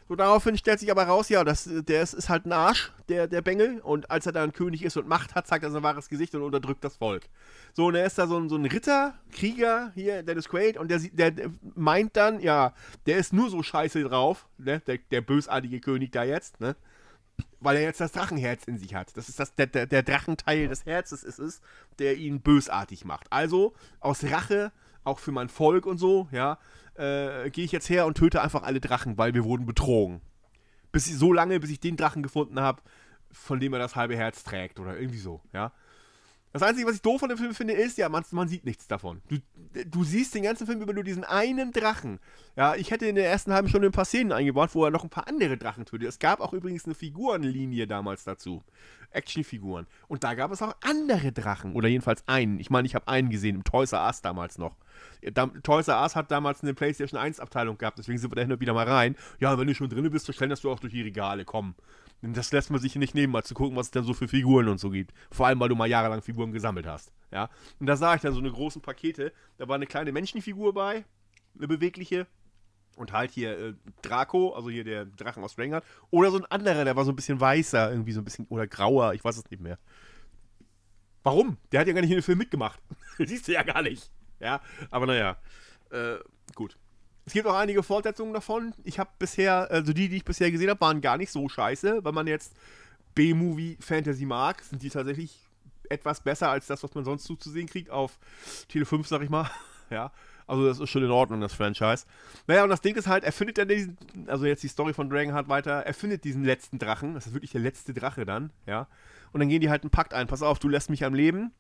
So, daraufhin stellt sich aber raus, ja, das, der ist, ist halt ein Arsch, der, der Bengel. Und als er dann König ist und Macht hat, zeigt er sein wahres Gesicht und unterdrückt das Volk. So, und er ist da so ein, so ein Ritter, Krieger hier, Dennis Quaid, und der, der, meint dann, ja, der ist nur so scheiße drauf, ne, der, der bösartige König da jetzt, ne? Weil er jetzt das Drachenherz in sich hat. Das ist das, der, der, der Drachenteil des Herzes, ist es, der ihn bösartig macht. Also, aus Rache, auch für mein Volk und so, ja, äh, gehe ich jetzt her und töte einfach alle Drachen, weil wir wurden betrogen. Bis, so lange, bis ich den Drachen gefunden habe, von dem er das halbe Herz trägt oder irgendwie so, ja. Das Einzige, was ich doof von dem Film finde, ist, ja, man, man sieht nichts davon. Du, du, siehst den ganzen Film über nur diesen einen Drachen. Ja, ich hätte in der ersten halben Stunde ein paar Szenen eingebaut, wo er noch ein paar andere Drachen tötet. Es gab auch übrigens eine Figurenlinie damals dazu. Actionfiguren. Und da gab es auch andere Drachen. Oder jedenfalls einen. Ich meine, ich habe einen gesehen, im Toys R Us damals noch. Da, Toys R Us hat damals eine PlayStation 1 Abteilung gehabt, deswegen sind wir da hin und wieder mal rein. Ja, wenn du schon drin bist, dann stellen das du auch durch die Regale. Komm das lässt man sich nicht nehmen, mal zu gucken, was es denn so für Figuren und so gibt. Vor allem, weil du mal jahrelang Figuren gesammelt hast. Ja? Und da sah ich dann so eine großen Pakete. Da war eine kleine Menschenfigur bei, eine bewegliche. Und halt hier äh, Draco, also hier der Drachen aus Rangard. Oder so ein anderer, der war so ein bisschen weißer, irgendwie so ein bisschen, oder grauer, ich weiß es nicht mehr. Warum? Der hat ja gar nicht in den Film mitgemacht. Siehst du ja gar nicht. Ja, aber naja. Äh, gut. Es gibt auch einige Fortsetzungen davon. Ich habe bisher, also die, die ich bisher gesehen habe, waren gar nicht so scheiße. Wenn man jetzt B-Movie-Fantasy mag, sind die tatsächlich etwas besser als das, was man sonst so zu sehen kriegt auf Tele 5, sag ich mal. ja. Also das ist schon in Ordnung, das Franchise. Naja, und das Ding ist halt, er findet dann diesen, also jetzt die Story von Dragonheart weiter, er findet diesen letzten Drachen, das ist wirklich der letzte Drache dann, ja. Und dann gehen die halt einen Pakt ein, pass auf, du lässt mich am Leben,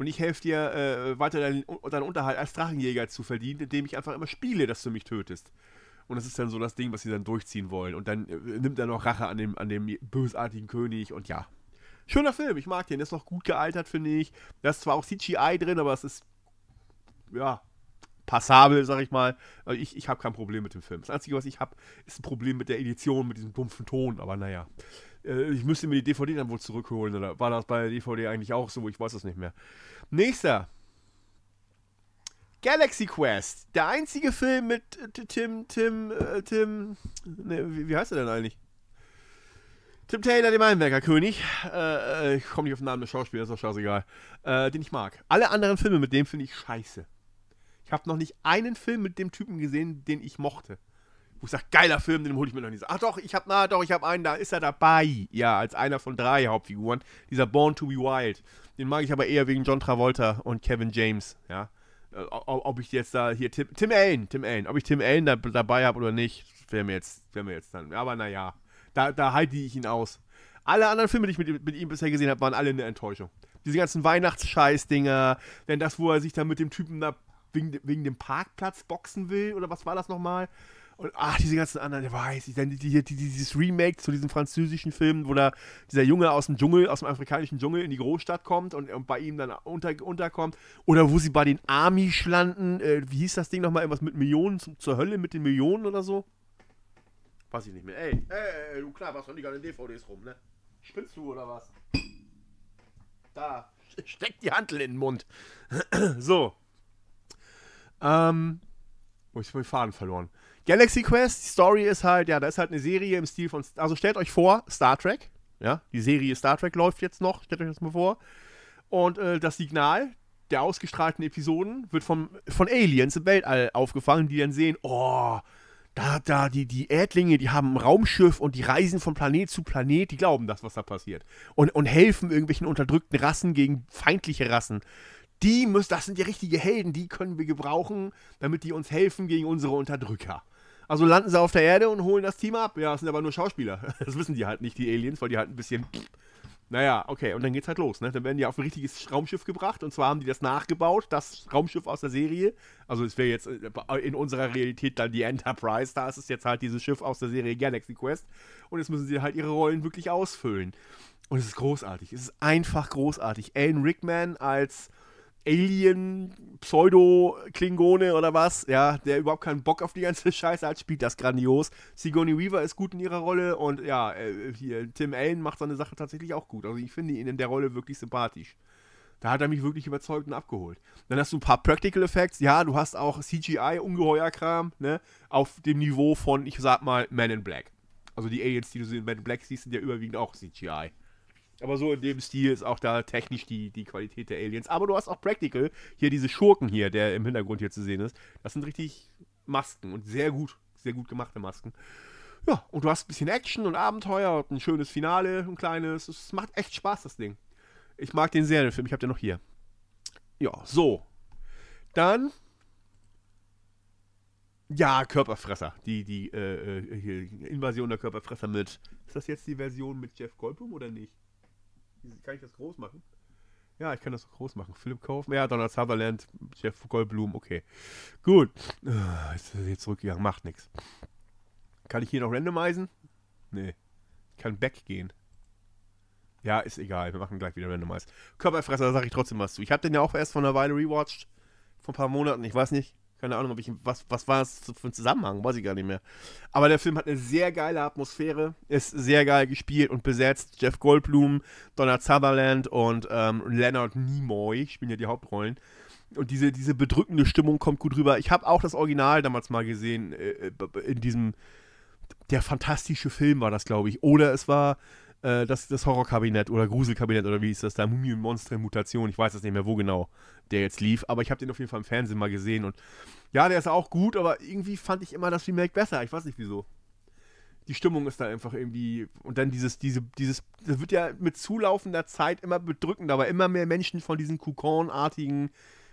und ich helfe dir äh, weiter deinen, deinen Unterhalt als Drachenjäger zu verdienen, indem ich einfach immer spiele, dass du mich tötest. Und das ist dann so das Ding, was sie dann durchziehen wollen. Und dann äh, nimmt er noch Rache an dem, an dem bösartigen König und ja. Schöner Film, ich mag den. Der ist noch gut gealtert, finde ich. Da ist zwar auch CGI drin, aber es ist, ja, passabel, sag ich mal. Also ich ich habe kein Problem mit dem Film. Das Einzige, was ich habe, ist ein Problem mit der Edition, mit diesem dumpfen Ton, aber naja. Äh, ich müsste mir die DVD dann wohl zurückholen. Oder war das bei der DVD eigentlich auch so? Ich weiß es nicht mehr. Nächster. Galaxy Quest. Der einzige Film mit äh, Tim, Tim, äh, Tim. Ne, wie, wie, heißt er denn eigentlich? Tim Taylor, dem Einberger König. Äh, äh, ich komme nicht auf den Namen des Schauspielers, ist doch scheißegal. Äh, den ich mag. Alle anderen Filme mit dem finde ich scheiße. Ich habe noch nicht einen Film mit dem Typen gesehen, den ich mochte. Wo ich sage, geiler Film, den hole ich mir noch nicht. Ach doch, ich habe, na doch, ich habe einen, da ist er dabei. Ja, als einer von drei Hauptfiguren. Dieser Born to be Wild. Den mag ich aber eher wegen John Travolta und Kevin James, ja. Äh, ob ich jetzt da hier Tim, Tim Allen, Tim Allen, ob ich Tim Allen da, dabei habe oder nicht, wäre mir jetzt, mir jetzt dann. Aber naja, da, da halte ich ihn aus. Alle anderen Filme, die ich mit, mit ihm bisher gesehen habe, waren alle eine Enttäuschung. Diese ganzen Weihnachtsscheiß-Dinger, denn das, wo er sich da mit dem Typen da wegen, wegen dem Parkplatz boxen will, oder was war das nochmal? Und ach, diese ganzen anderen, ich weiß ich, die, die, die, dieses Remake zu diesem französischen Film, wo da dieser Junge aus dem Dschungel, aus dem afrikanischen Dschungel in die Großstadt kommt und, und bei ihm dann unter, unterkommt. Oder wo sie bei den Amish landen. Äh, wie hieß das Ding nochmal? Irgendwas mit Millionen zu, zur Hölle mit den Millionen oder so? Weiß ich nicht mehr. Ey, ey, ey du klar, was soll die ganzen DVDs rum, ne? Spinnst du oder was? Da, steck die Hantel in den Mund. so. Ähm, oh, ich habe den Faden verloren. Galaxy Quest, die Story ist halt, ja, da ist halt eine Serie im Stil von, also stellt euch vor, Star Trek, ja, die Serie Star Trek läuft jetzt noch, stellt euch das mal vor. Und äh, das Signal der ausgestrahlten Episoden wird vom, von Aliens im Weltall aufgefangen, die dann sehen, oh, da, da, die, die Erdlinge, die haben ein Raumschiff und die reisen von Planet zu Planet, die glauben das, was da passiert. Und, und helfen irgendwelchen unterdrückten Rassen gegen feindliche Rassen. Die müssen, das sind die richtigen Helden, die können wir gebrauchen, damit die uns helfen gegen unsere Unterdrücker. Also landen sie auf der Erde und holen das Team ab. Ja, es sind aber nur Schauspieler. Das wissen die halt nicht, die Aliens, weil die halt ein bisschen. Naja, okay, und dann geht's halt los, ne? Dann werden die auf ein richtiges Raumschiff gebracht und zwar haben die das nachgebaut, das Raumschiff aus der Serie. Also es wäre jetzt äh, in unserer Realität dann die Enterprise, da ist es jetzt halt dieses Schiff aus der Serie Galaxy Quest. Und jetzt müssen sie halt ihre Rollen wirklich ausfüllen. Und es ist großartig. Es ist einfach großartig. Alan Rickman als Alien, Pseudo-Klingone oder was, ja, der überhaupt keinen Bock auf die ganze Scheiße hat, spielt das grandios. Sigourney Weaver ist gut in ihrer Rolle und ja, äh, hier, Tim Allen macht seine Sache tatsächlich auch gut. Also ich finde ihn in der Rolle wirklich sympathisch. Da hat er mich wirklich überzeugt und abgeholt. Dann hast du ein paar Practical Effects, ja, du hast auch CGI-Ungeheuerkram, ne, auf dem Niveau von, ich sag mal, Man in Black. Also die Aliens, die du in Man in Black siehst, sind ja überwiegend auch CGI. Aber so in dem Stil ist auch da technisch die, die Qualität der Aliens. Aber du hast auch Practical. Hier diese Schurken hier, der im Hintergrund hier zu sehen ist. Das sind richtig Masken und sehr gut, sehr gut gemachte Masken. Ja, und du hast ein bisschen Action und Abenteuer und ein schönes Finale, ein kleines. Es macht echt Spaß, das Ding. Ich mag den sehr, den Film. Ich hab den noch hier. Ja, so. Dann. Ja, Körperfresser. Die, die äh, äh Invasion der Körperfresser mit. Ist das jetzt die Version mit Jeff Goldblum oder nicht? Kann ich das groß machen? Ja, ich kann das groß machen. Philipp Kaufmann, ja, Donald Sutherland, Jeff Goldblum, okay. Gut. Ah, jetzt ist jetzt zurückgegangen, macht nichts. Kann ich hier noch randomisen? Nee. Ich kann back gehen. Ja, ist egal, wir machen gleich wieder randomize. Körperfresser, da sage ich trotzdem was zu. Ich habe den ja auch erst vor einer Weile rewatcht. Vor ein paar Monaten, ich weiß nicht. Keine Ahnung, ob ich, was, was war das für ein Zusammenhang? Weiß ich gar nicht mehr. Aber der Film hat eine sehr geile Atmosphäre, ist sehr geil gespielt und besetzt. Jeff Goldblum, Donald Sutherland und ähm, Leonard Nimoy spielen ja die Hauptrollen. Und diese, diese bedrückende Stimmung kommt gut rüber. Ich habe auch das Original damals mal gesehen, äh, äh in diesem. Der fantastische Film war das, glaube ich. Oder es war äh, das, das Horrorkabinett oder Gruselkabinett oder wie ist das da? Mumien, und Monster Mutation. Ich weiß das nicht mehr, wo genau der jetzt lief, aber ich habe den auf jeden Fall im Fernsehen mal gesehen und ja, der ist auch gut, aber irgendwie fand ich immer das Remake besser. Ich weiß nicht wieso. Die Stimmung ist da einfach irgendwie. Und dann dieses, diese, dieses, das wird ja mit zulaufender Zeit immer bedrückender, weil immer mehr Menschen von diesen Kukon-artigen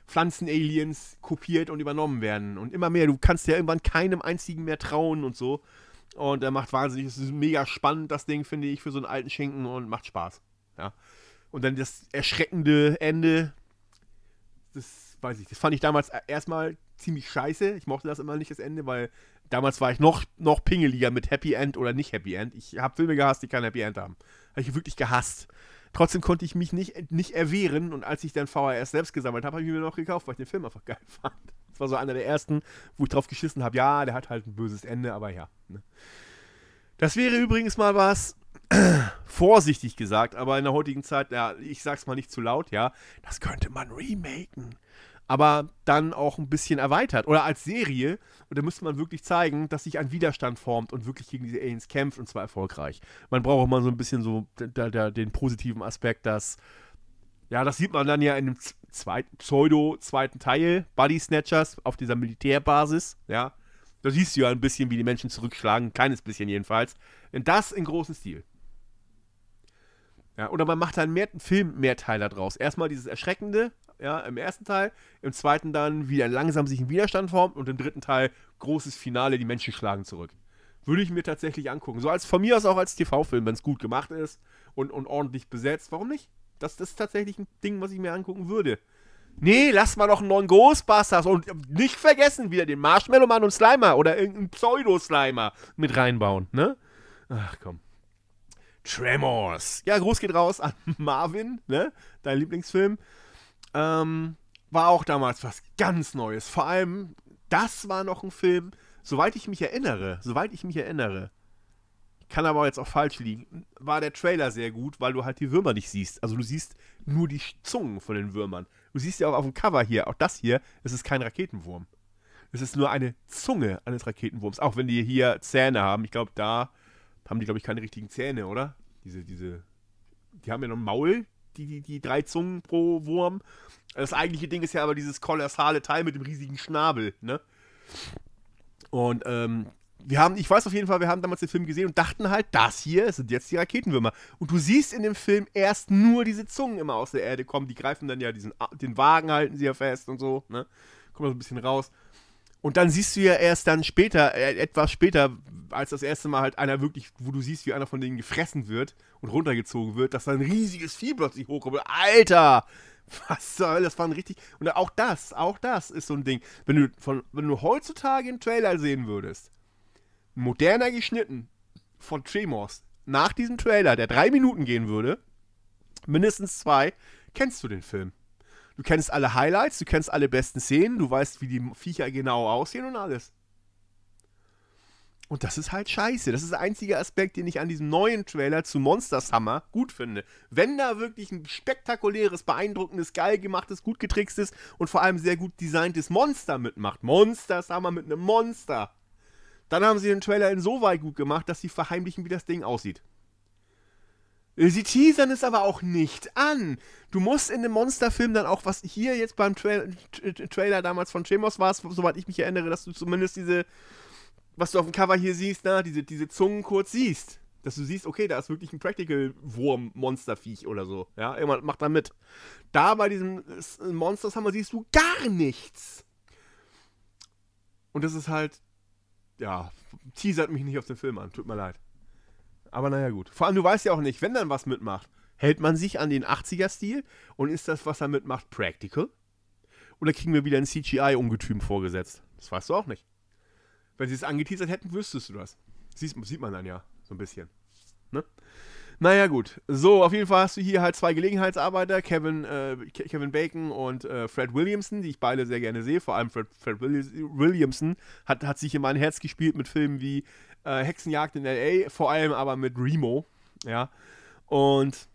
Pflanzenaliens kopiert und übernommen werden. Und immer mehr, du kannst ja irgendwann keinem einzigen mehr trauen und so. Und er macht wahnsinnig, es ist mega spannend, das Ding, finde ich, für so einen alten Schinken und macht Spaß. Ja. Und dann das erschreckende Ende, das weiß ich, das fand ich damals erstmal ziemlich scheiße. Ich mochte das immer nicht, das Ende, weil damals war ich noch, noch pingeliger mit Happy End oder nicht Happy End. Ich habe Filme gehasst, die kein Happy End haben. Habe ich wirklich gehasst. Trotzdem konnte ich mich nicht, nicht erwehren und als ich dann VHS selbst gesammelt habe, habe ich mir noch gekauft, weil ich den Film einfach geil fand war so einer der ersten, wo ich drauf geschissen habe. Ja, der hat halt ein böses Ende, aber ja. Ne? Das wäre übrigens mal was, vorsichtig gesagt, aber in der heutigen Zeit, ja, ich sag's mal nicht zu laut, ja, das könnte man remaken. Aber dann auch ein bisschen erweitert oder als Serie. Und da müsste man wirklich zeigen, dass sich ein Widerstand formt und wirklich gegen diese Aliens kämpft und zwar erfolgreich. Man braucht auch mal so ein bisschen so den positiven Aspekt, dass ja, das sieht man dann ja in dem zweiten, Pseudo-zweiten Teil Buddy Snatchers auf dieser Militärbasis, ja. Da siehst du ja ein bisschen, wie die Menschen zurückschlagen, ein kleines bisschen jedenfalls. Und das in großem Stil. Ja, oder man macht dann mehr, einen Film mehr Teile draus. Erstmal dieses Erschreckende, ja, im ersten Teil, im zweiten dann, wie er langsam sich ein Widerstand formt und im dritten Teil großes Finale, die Menschen schlagen zurück. Würde ich mir tatsächlich angucken. So als von mir aus auch als TV-Film, wenn es gut gemacht ist und, und ordentlich besetzt, warum nicht? Das, das ist tatsächlich ein Ding, was ich mir angucken würde. Nee, lass mal noch einen neuen Ghostbusters und nicht vergessen wieder den Marshmallow Mann und Slimer oder irgendeinen Pseudo-Slimer mit reinbauen, ne? Ach komm. Tremors. Ja, Gruß geht raus an Marvin, ne? Dein Lieblingsfilm. Ähm, war auch damals was ganz Neues. Vor allem, das war noch ein Film, soweit ich mich erinnere, soweit ich mich erinnere, kann aber jetzt auch falsch liegen, war der Trailer sehr gut, weil du halt die Würmer nicht siehst. Also du siehst nur die Zungen von den Würmern. Du siehst ja auch auf dem Cover hier, auch das hier, es ist kein Raketenwurm. Es ist nur eine Zunge eines Raketenwurms. Auch wenn die hier Zähne haben. Ich glaube, da haben die, glaube ich, keine richtigen Zähne, oder? Diese, diese. Die haben ja noch ein Maul, die, die, die drei Zungen pro Wurm. Das eigentliche Ding ist ja aber dieses kolossale Teil mit dem riesigen Schnabel, ne? Und ähm, wir haben, ich weiß auf jeden Fall, wir haben damals den Film gesehen und dachten halt, das hier sind jetzt die Raketenwürmer. Und du siehst in dem Film erst nur diese Zungen immer aus der Erde kommen. Die greifen dann ja diesen, den Wagen halten sie ja fest und so, ne? Kommt so ein bisschen raus. Und dann siehst du ja erst dann später, äh, etwas später, als das erste Mal halt einer wirklich, wo du siehst, wie einer von denen gefressen wird und runtergezogen wird, dass da ein riesiges Vieh plötzlich hochkommt. Alter! Was soll das? War ein richtig. Und auch das, auch das ist so ein Ding. Wenn du, von, wenn du heutzutage einen Trailer sehen würdest, moderner geschnitten von Tremors nach diesem Trailer, der drei Minuten gehen würde, mindestens zwei, kennst du den Film. Du kennst alle Highlights, du kennst alle besten Szenen, du weißt, wie die Viecher genau aussehen und alles. Und das ist halt scheiße. Das ist der einzige Aspekt, den ich an diesem neuen Trailer zu Monster Summer gut finde. Wenn da wirklich ein spektakuläres, beeindruckendes, geil gemachtes, gut getrickstes und vor allem sehr gut designtes Monster mitmacht. Monster Summer mit einem Monster. Dann haben sie den Trailer insoweit gut gemacht, dass sie verheimlichen, wie das Ding aussieht. Sie teasern es aber auch nicht an. Du musst in dem Monsterfilm dann auch, was hier jetzt beim Tra Trailer damals von Chemos war, soweit ich mich erinnere, dass du zumindest diese, was du auf dem Cover hier siehst, na, diese, diese Zungen kurz siehst. Dass du siehst, okay, da ist wirklich ein Practical-Wurm-Monsterviech oder so. Ja, irgendwann macht da mit. Da bei diesem äh, Monsters haben siehst du gar nichts. Und das ist halt ja, teasert mich nicht auf den Film an. Tut mir leid. Aber naja, gut. Vor allem, du weißt ja auch nicht, wenn dann was mitmacht, hält man sich an den 80er-Stil und ist das, was er mitmacht, practical? Oder kriegen wir wieder ein CGI-Ungetüm vorgesetzt? Das weißt du auch nicht. Wenn sie es angeteasert hätten, wüsstest du das. Siehst, sieht man dann ja so ein bisschen. Ne? Naja, gut. So, auf jeden Fall hast du hier halt zwei Gelegenheitsarbeiter, Kevin, äh, Kevin Bacon und äh, Fred Williamson, die ich beide sehr gerne sehe. Vor allem Fred, Fred Williamson hat, hat sich in mein Herz gespielt mit Filmen wie äh, Hexenjagd in L.A., vor allem aber mit Remo. Ja. Und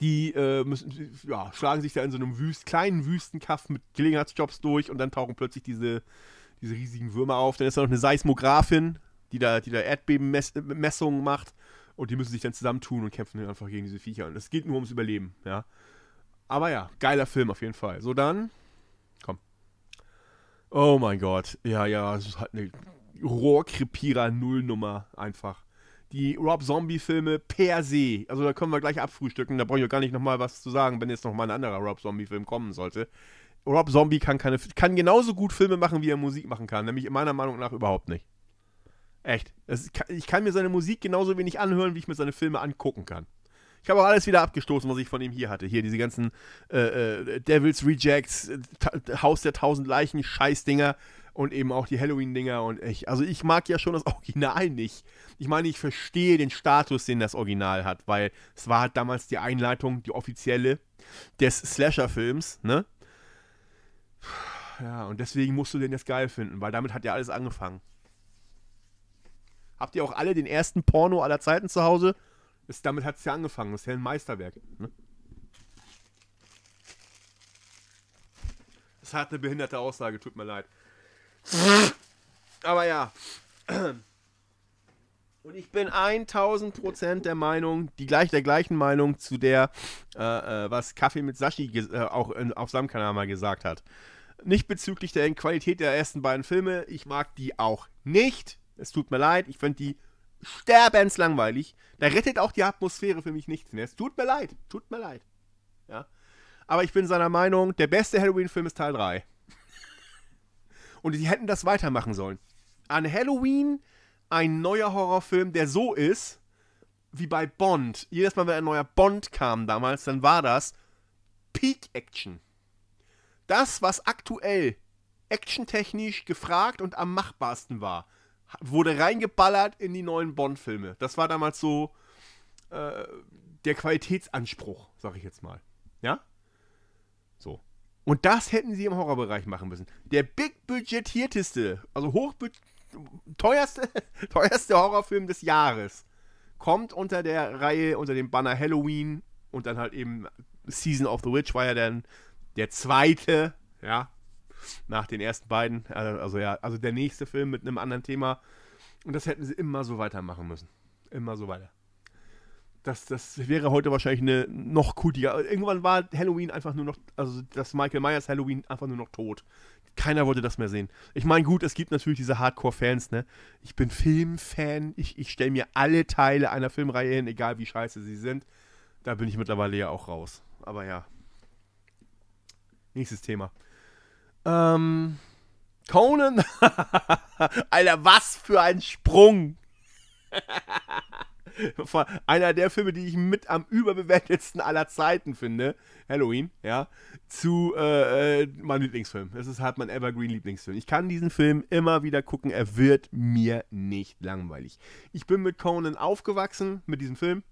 die äh, müssen, ja, schlagen sich da in so einem wüst, kleinen Wüstenkaff mit Gelegenheitsjobs durch und dann tauchen plötzlich diese, diese riesigen Würmer auf. Dann ist da noch eine Seismografin, die da, die da Erdbebenmessungen macht. Und die müssen sich dann zusammentun und kämpfen dann einfach gegen diese Viecher. Und es geht nur ums Überleben, ja. Aber ja, geiler Film auf jeden Fall. So, dann. Komm. Oh mein Gott. Ja, ja, es ist halt eine Rohrkrepierer-Nullnummer einfach. Die Rob-Zombie-Filme per se. Also da können wir gleich abfrühstücken. Da brauche ich auch gar nicht nochmal was zu sagen, wenn jetzt nochmal ein anderer Rob-Zombie-Film kommen sollte. Rob Zombie kann, keine, kann genauso gut Filme machen, wie er Musik machen kann. Nämlich meiner Meinung nach überhaupt nicht. Echt. Kann, ich kann mir seine Musik genauso wenig anhören, wie ich mir seine Filme angucken kann. Ich habe auch alles wieder abgestoßen, was ich von ihm hier hatte. Hier diese ganzen äh, äh, Devils Rejects, äh, Haus der tausend Leichen, Scheißdinger und eben auch die Halloween-Dinger und ich. Also ich mag ja schon das Original nicht. Ich meine, ich verstehe den Status, den das Original hat, weil es war halt damals die Einleitung, die offizielle des Slasher-Films, ne? Ja, und deswegen musst du den jetzt geil finden, weil damit hat ja alles angefangen. Habt ihr auch alle den ersten Porno aller Zeiten zu Hause? Ist, damit hat es ja angefangen. Das ist ja ein Meisterwerk. Ne? Das hat eine behinderte Aussage, tut mir leid. Aber ja. Und ich bin 1000% der Meinung, die gleich der gleichen Meinung zu der, äh, äh, was Kaffee mit Sashi äh, auch in, auf seinem Kanal mal gesagt hat. Nicht bezüglich der Qualität der ersten beiden Filme. Ich mag die auch nicht. Es tut mir leid, ich finde die sterbenslangweilig. Da rettet auch die Atmosphäre für mich nichts mehr. Es tut mir leid, tut mir leid. Ja. Aber ich bin seiner Meinung, der beste Halloween-Film ist Teil 3. Und sie hätten das weitermachen sollen. An Halloween ein neuer Horrorfilm, der so ist, wie bei Bond. Jedes Mal, wenn ein neuer Bond kam damals, dann war das Peak Action. Das, was aktuell actiontechnisch gefragt und am machbarsten war wurde reingeballert in die neuen Bond-Filme. Das war damals so äh, der Qualitätsanspruch, sag ich jetzt mal. Ja? So. Und das hätten sie im Horrorbereich machen müssen. Der big budgetierteste, also hoch teuerste, teuerste Horrorfilm des Jahres kommt unter der Reihe, unter dem Banner Halloween und dann halt eben Season of the Witch war ja dann der zweite, ja, nach den ersten beiden. Äh, also ja, also der nächste Film mit einem anderen Thema. Und das hätten sie immer so weitermachen müssen. Immer so weiter. Das, das wäre heute wahrscheinlich eine noch kultiger. Irgendwann war Halloween einfach nur noch, also das Michael Myers Halloween einfach nur noch tot. Keiner wollte das mehr sehen. Ich meine, gut, es gibt natürlich diese Hardcore-Fans, ne? Ich bin Filmfan, ich, ich stelle mir alle Teile einer Filmreihe hin, egal wie scheiße sie sind. Da bin ich mittlerweile ja auch raus. Aber ja. Nächstes Thema. Ähm, Conan. Alter, was für ein Sprung. Einer der Filme, die ich mit am überbewertetsten aller Zeiten finde, Halloween, ja, zu äh, äh, meinem Lieblingsfilm. Es ist halt mein Evergreen-Lieblingsfilm. Ich kann diesen Film immer wieder gucken, er wird mir nicht langweilig. Ich bin mit Conan aufgewachsen, mit diesem Film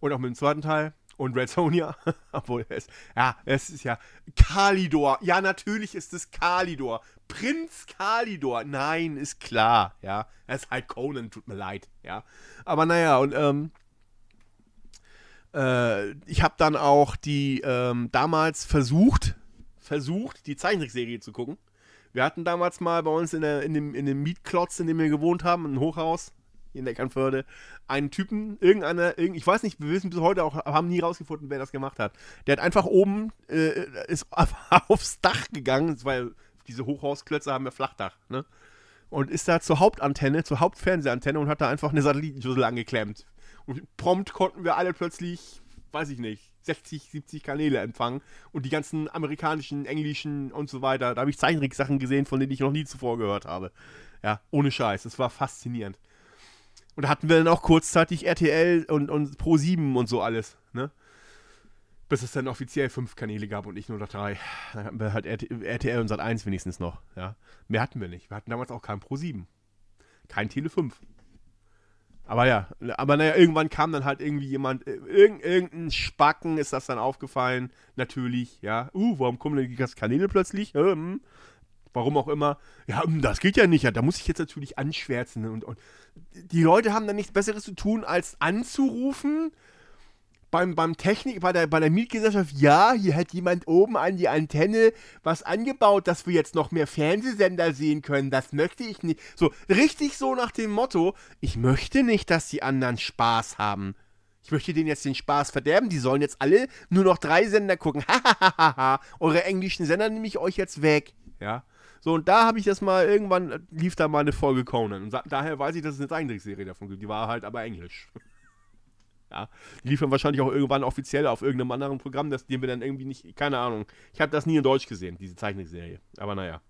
und auch mit dem zweiten Teil und Red Sonja. Obwohl, es, ja, es ist ja Kalidor. Ja, natürlich ist es Kalidor. Prinz Kalidor. Nein, ist klar. Ja, er ist halt Conan, tut mir leid. Ja, aber naja, und ähm, äh, ich habe dann auch die ähm, damals versucht, versucht, die Zeichentrickserie zu gucken. Wir hatten damals mal bei uns in, der, in, dem, in dem Mietklotz, in dem wir gewohnt haben, ein Hochhaus, in Eckernförde einen Typen, irgendeiner, irgend, ich weiß nicht, wir wissen bis heute auch, haben nie rausgefunden, wer das gemacht hat. Der hat einfach oben, äh, ist aufs Dach gegangen, weil diese Hochhausklötze haben ja Flachdach, ne? Und ist da zur Hauptantenne, zur Hauptfernsehantenne und hat da einfach eine Satellitenschüssel angeklemmt. Und prompt konnten wir alle plötzlich, weiß ich nicht, 60, 70 Kanäle empfangen und die ganzen amerikanischen, englischen und so weiter. Da habe ich Zeichentricksachen gesehen, von denen ich noch nie zuvor gehört habe. Ja, ohne Scheiß. Es war faszinierend. Und da hatten wir dann auch kurzzeitig RTL und, und Pro7 und so alles, ne? Bis es dann offiziell fünf Kanäle gab und nicht nur noch drei. Dann hatten wir halt RTL und Sat 1 wenigstens noch, ja. Mehr hatten wir nicht. Wir hatten damals auch kein Pro7. Kein Tele 5. Aber ja, aber naja, irgendwann kam dann halt irgendwie jemand, äh, irg irgendein Spacken ist das dann aufgefallen, natürlich, ja. Uh, warum kommen denn die ganzen Kanäle plötzlich? Ähm, warum auch immer. Ja, hm, das geht ja nicht, ja, da muss ich jetzt natürlich anschwärzen und, und die Leute haben dann nichts Besseres zu tun, als anzurufen beim, beim Technik, bei der, bei der Mietgesellschaft, ja, hier hat jemand oben an die Antenne was angebaut, dass wir jetzt noch mehr Fernsehsender sehen können. Das möchte ich nicht. So, richtig so nach dem Motto, ich möchte nicht, dass die anderen Spaß haben. Ich möchte denen jetzt den Spaß verderben. Die sollen jetzt alle nur noch drei Sender gucken. Hahaha, eure englischen Sender nehme ich euch jetzt weg. Ja. So, und da habe ich das mal, irgendwann äh, lief da mal eine Folge Conan. Und daher weiß ich, dass es eine Zeichentrickserie davon gibt. Die war halt aber englisch. Ja, die lief dann wahrscheinlich auch irgendwann offiziell auf irgendeinem anderen Programm, das dem wir dann irgendwie nicht, keine Ahnung. Ich habe das nie in Deutsch gesehen, diese Zeichentrickserie. Aber naja.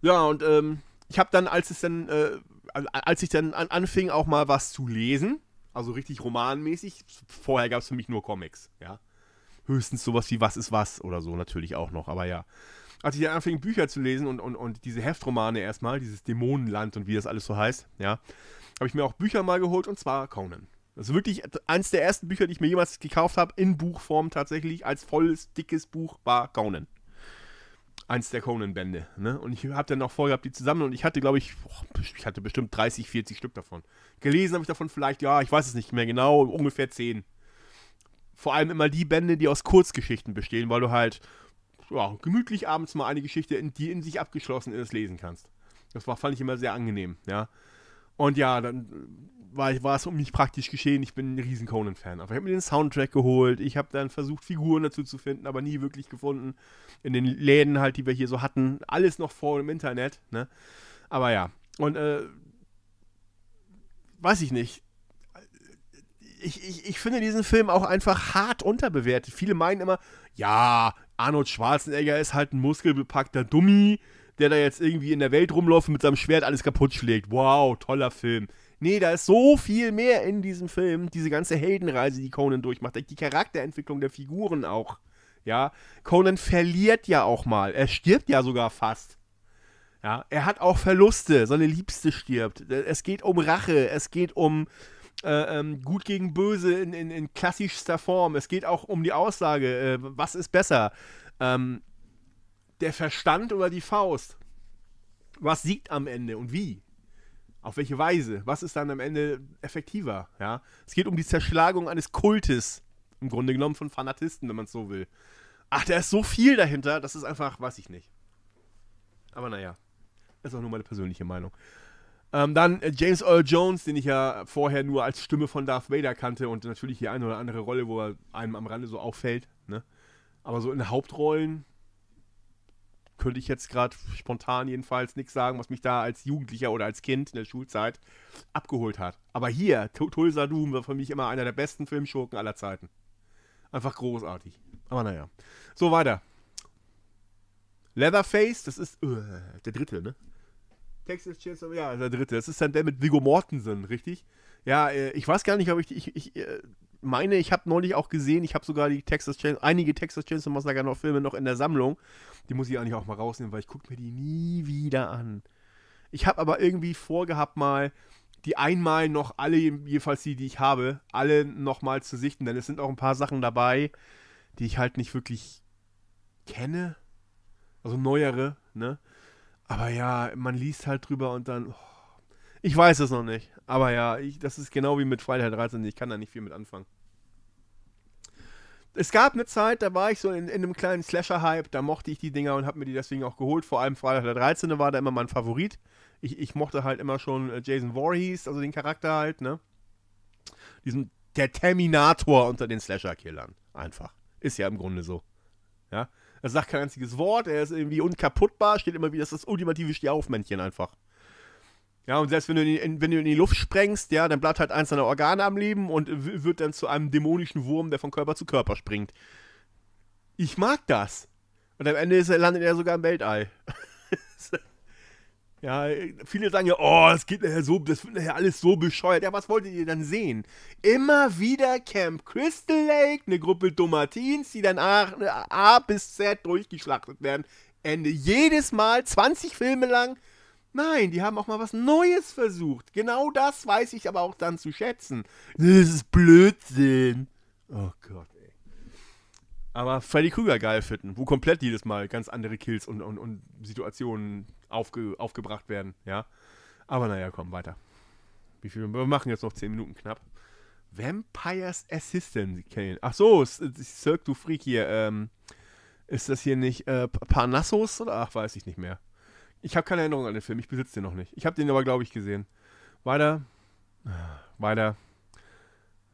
Ja, und ähm, ich habe dann, als es dann, äh, als ich dann an, anfing, auch mal was zu lesen, also richtig romanmäßig, vorher gab es für mich nur Comics, ja. Höchstens sowas wie Was ist was oder so natürlich auch noch, aber ja als ich dann anfing, Bücher zu lesen und, und, und diese Heftromane erstmal, dieses Dämonenland und wie das alles so heißt, ja, habe ich mir auch Bücher mal geholt und zwar Conan. Das also ist wirklich eines der ersten Bücher, die ich mir jemals gekauft habe, in Buchform tatsächlich, als volles, dickes Buch war Conan. Eins der Conan-Bände. Ne? Und ich habe dann auch vorgehabt, die zusammen und ich hatte, glaube ich, ich hatte bestimmt 30, 40 Stück davon. Gelesen habe ich davon vielleicht, ja, ich weiß es nicht mehr genau, ungefähr 10. Vor allem immer die Bände, die aus Kurzgeschichten bestehen, weil du halt ja, gemütlich abends mal eine Geschichte, in, die in sich abgeschlossen ist, lesen kannst. Das war, fand ich immer sehr angenehm, ja. Und ja, dann äh, war, war es um mich praktisch geschehen. Ich bin ein riesen Conan-Fan. Aber ich habe mir den Soundtrack geholt. Ich habe dann versucht, Figuren dazu zu finden, aber nie wirklich gefunden. In den Läden halt, die wir hier so hatten. Alles noch vor im Internet, ne? Aber ja. Und, äh, weiß ich nicht. Ich, ich, ich finde diesen Film auch einfach hart unterbewertet. Viele meinen immer, ja, Arnold Schwarzenegger ist halt ein muskelbepackter Dummy, der da jetzt irgendwie in der Welt rumläuft und mit seinem Schwert alles kaputt schlägt. Wow, toller Film. Nee, da ist so viel mehr in diesem Film. Diese ganze Heldenreise, die Conan durchmacht. Die Charakterentwicklung der Figuren auch. Ja, Conan verliert ja auch mal. Er stirbt ja sogar fast. Ja, er hat auch Verluste. Seine Liebste stirbt. Es geht um Rache. Es geht um äh, ähm, gut gegen böse in, in, in, klassischster Form. Es geht auch um die Aussage, äh, was ist besser? Ähm, der Verstand oder die Faust? Was siegt am Ende und wie? Auf welche Weise? Was ist dann am Ende effektiver? Ja? Es geht um die Zerschlagung eines Kultes, im Grunde genommen von Fanatisten, wenn man es so will. Ach, da ist so viel dahinter, das ist einfach, weiß ich nicht. Aber naja, ist auch nur meine persönliche Meinung. Ähm, dann äh, James Earl Jones, den ich ja vorher nur als Stimme von Darth Vader kannte und natürlich die eine oder andere Rolle, wo er einem am Rande so auffällt. Ne? Aber so in Hauptrollen könnte ich jetzt gerade spontan jedenfalls nichts sagen, was mich da als Jugendlicher oder als Kind in der Schulzeit abgeholt hat. Aber hier, Tulsa Doom war für mich immer einer der besten Filmschurken aller Zeiten. Einfach großartig. Aber naja. So, weiter. Leatherface, das ist uh, der dritte, ne? Texas Chainsaw, ja, der dritte. Das ist dann der mit Viggo Mortensen, richtig? Ja, äh, ich weiß gar nicht, ob ich, ich, ich äh, meine, ich habe neulich auch gesehen, ich habe sogar die Texas Chains, einige Texas Chainsaw Massacre noch Filme noch in der Sammlung. Die muss ich eigentlich auch mal rausnehmen, weil ich gucke mir die nie wieder an. Ich habe aber irgendwie vorgehabt, mal die einmal noch alle, jedenfalls die, die ich habe, alle nochmal zu sichten, denn es sind auch ein paar Sachen dabei, die ich halt nicht wirklich kenne. Also neuere, ne? Aber ja, man liest halt drüber und dann. Oh, ich weiß es noch nicht. Aber ja, ich, das ist genau wie mit Freitag 13. Ich kann da nicht viel mit anfangen. Es gab eine Zeit, da war ich so in, in einem kleinen Slasher-Hype, da mochte ich die Dinger und habe mir die deswegen auch geholt. Vor allem Freitag der 13. war da immer mein Favorit. Ich, ich mochte halt immer schon äh, Jason Voorhees, also den Charakter halt, ne? Diesen, der Terminator unter den Slasher-Killern. Einfach. Ist ja im Grunde so. Ja? Er sagt kein einziges Wort, er ist irgendwie unkaputtbar, steht immer wieder, das ist das ultimative Stehaufmännchen einfach. Ja, und selbst wenn du, in, wenn du in die Luft sprengst, ja, dann bleibt halt eins deiner Organe am Leben und wird dann zu einem dämonischen Wurm, der von Körper zu Körper springt. Ich mag das. Und am Ende ist er, landet er sogar im Weltall. Ja, viele sagen ja, oh, das geht nachher so, das wird nachher alles so bescheuert. Ja, was wolltet ihr dann sehen? Immer wieder Camp Crystal Lake, eine Gruppe dummer Teens, die dann A, A bis Z durchgeschlachtet werden. Ende jedes Mal, 20 Filme lang. Nein, die haben auch mal was Neues versucht. Genau das weiß ich aber auch dann zu schätzen. Das ist Blödsinn. Oh Gott, ey. Aber Freddy Krüger geil fitten, wo komplett jedes Mal ganz andere Kills und, und, und Situationen aufge, aufgebracht werden, ja. Aber naja, komm, weiter. Wie viel? Wir machen jetzt noch 10 Minuten knapp. Vampires Assistant kennen. Ach so, Cirque du Freak hier. Ähm, ist das hier nicht äh, Parnassus oder? Ach, weiß ich nicht mehr. Ich habe keine Erinnerung an den Film. Ich besitze den noch nicht. Ich habe den aber, glaube ich, gesehen. Weiter. Weiter.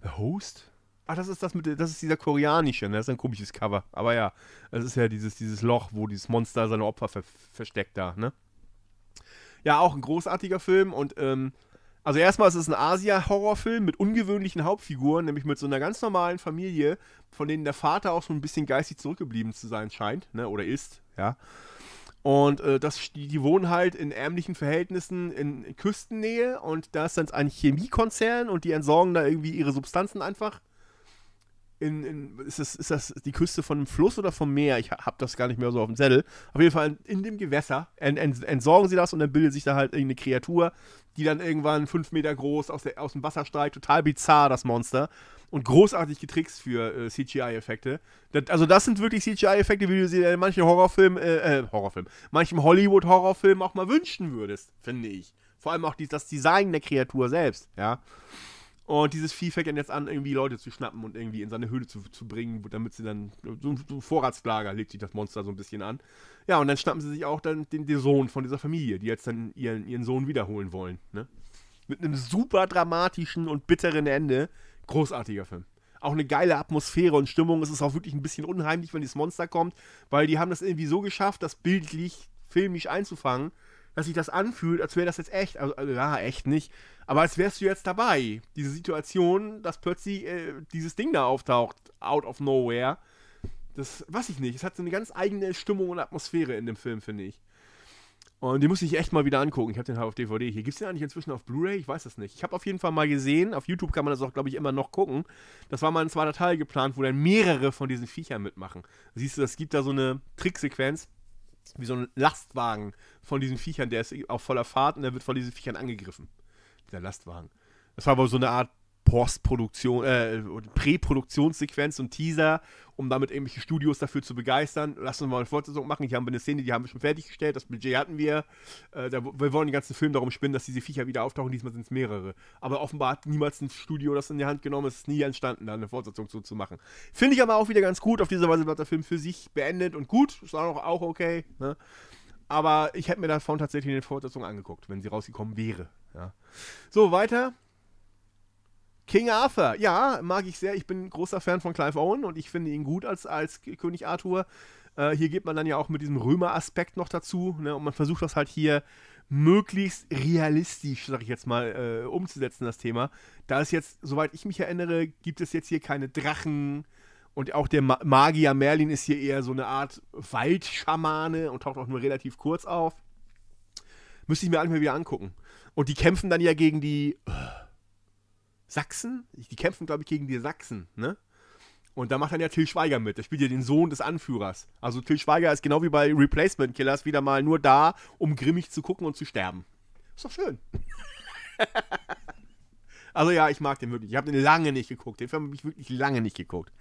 The Host? Ach, das ist das mit, das ist dieser koreanische, ne? Das ist ein komisches Cover. Aber ja, es ist ja dieses, dieses Loch, wo dieses Monster seine Opfer ver versteckt da, ne? Ja, auch ein großartiger Film und ähm, also erstmal ist es ein Asia-Horrorfilm mit ungewöhnlichen Hauptfiguren, nämlich mit so einer ganz normalen Familie, von denen der Vater auch so ein bisschen geistig zurückgeblieben zu sein scheint, ne, oder ist, ja. Und äh, das, die, die, wohnen halt in ärmlichen Verhältnissen in Küstennähe und da ist dann ein Chemiekonzern und die entsorgen da irgendwie ihre Substanzen einfach in, in, ist, das, ist das die Küste von einem Fluss oder vom Meer? Ich habe das gar nicht mehr so auf dem Zettel. Auf jeden Fall in dem Gewässer ent, ent, entsorgen sie das und dann bildet sich da halt irgendeine Kreatur, die dann irgendwann fünf Meter groß aus, der, aus dem Wasser steigt. Total bizarr, das Monster. Und großartig getrickst für äh, CGI-Effekte. Also, das sind wirklich CGI-Effekte, wie du sie in manchen Horrorfilmen, äh, äh Horrorfilmen, manchem Hollywood-Horrorfilm auch mal wünschen würdest, finde ich. Vor allem auch die, das Design der Kreatur selbst, ja. Und dieses Vieh fängt dann jetzt an, irgendwie Leute zu schnappen und irgendwie in seine Höhle zu, zu bringen, damit sie dann. So ein Vorratslager legt sich das Monster so ein bisschen an. Ja, und dann schnappen sie sich auch dann den, den Sohn von dieser Familie, die jetzt dann ihren, ihren Sohn wiederholen wollen. Ne? Mit einem super dramatischen und bitteren Ende. Großartiger Film. Auch eine geile Atmosphäre und Stimmung. Es ist auch wirklich ein bisschen unheimlich, wenn dieses Monster kommt, weil die haben das irgendwie so geschafft, das bildlich, filmisch einzufangen dass sich das anfühlt, als wäre das jetzt echt. Also, äh, ja, echt nicht. Aber als wärst du jetzt dabei. Diese Situation, dass plötzlich äh, dieses Ding da auftaucht, out of nowhere. Das weiß ich nicht. Es hat so eine ganz eigene Stimmung und Atmosphäre in dem Film, finde ich. Und die muss ich echt mal wieder angucken. Ich habe den halt auf DVD. Hier gibt es den eigentlich inzwischen auf Blu-ray? Ich weiß das nicht. Ich habe auf jeden Fall mal gesehen. Auf YouTube kann man das auch, glaube ich, immer noch gucken. Das war mal ein zweiter Teil geplant, wo dann mehrere von diesen Viechern mitmachen. Siehst du, es gibt da so eine Tricksequenz wie so ein Lastwagen von diesen Viechern, der ist auch voller Fahrt und der wird von diesen Viechern angegriffen. Der Lastwagen. Das war aber so eine Art Postproduktion, äh, Präproduktionssequenz und Teaser, um damit irgendwelche Studios dafür zu begeistern. Lass uns mal eine Fortsetzung machen. Hier haben wir eine Szene, die haben wir schon fertiggestellt. Das Budget hatten wir. Äh, da, wir wollen den ganzen Film darum spinnen, dass diese Viecher wieder auftauchen. Diesmal sind es mehrere. Aber offenbar hat niemals ein Studio das in die Hand genommen. Es ist nie entstanden, da eine Fortsetzung so zu machen. Finde ich aber auch wieder ganz gut. Auf diese Weise bleibt der Film für sich beendet und gut. Ist auch, auch okay. Ne? Aber ich hätte mir davon tatsächlich eine Fortsetzung angeguckt, wenn sie rausgekommen wäre. Ja. So, weiter. King Arthur, ja, mag ich sehr. Ich bin großer Fan von Clive Owen und ich finde ihn gut als, als König Arthur. Äh, hier geht man dann ja auch mit diesem Römer-Aspekt noch dazu ne, und man versucht das halt hier möglichst realistisch, sag ich jetzt mal, äh, umzusetzen, das Thema. Da ist jetzt, soweit ich mich erinnere, gibt es jetzt hier keine Drachen und auch der Ma Magier Merlin ist hier eher so eine Art Waldschamane und taucht auch nur relativ kurz auf. Müsste ich mir einfach wieder angucken. Und die kämpfen dann ja gegen die. Uh, Sachsen, die kämpfen, glaube ich, gegen die Sachsen, ne? Und da macht dann ja Till Schweiger mit. Der spielt ja den Sohn des Anführers. Also Till Schweiger ist genau wie bei Replacement Killers wieder mal nur da, um grimmig zu gucken und zu sterben. Ist doch schön. also ja, ich mag den wirklich. Ich habe den lange nicht geguckt. Den Film habe ich wirklich lange nicht geguckt.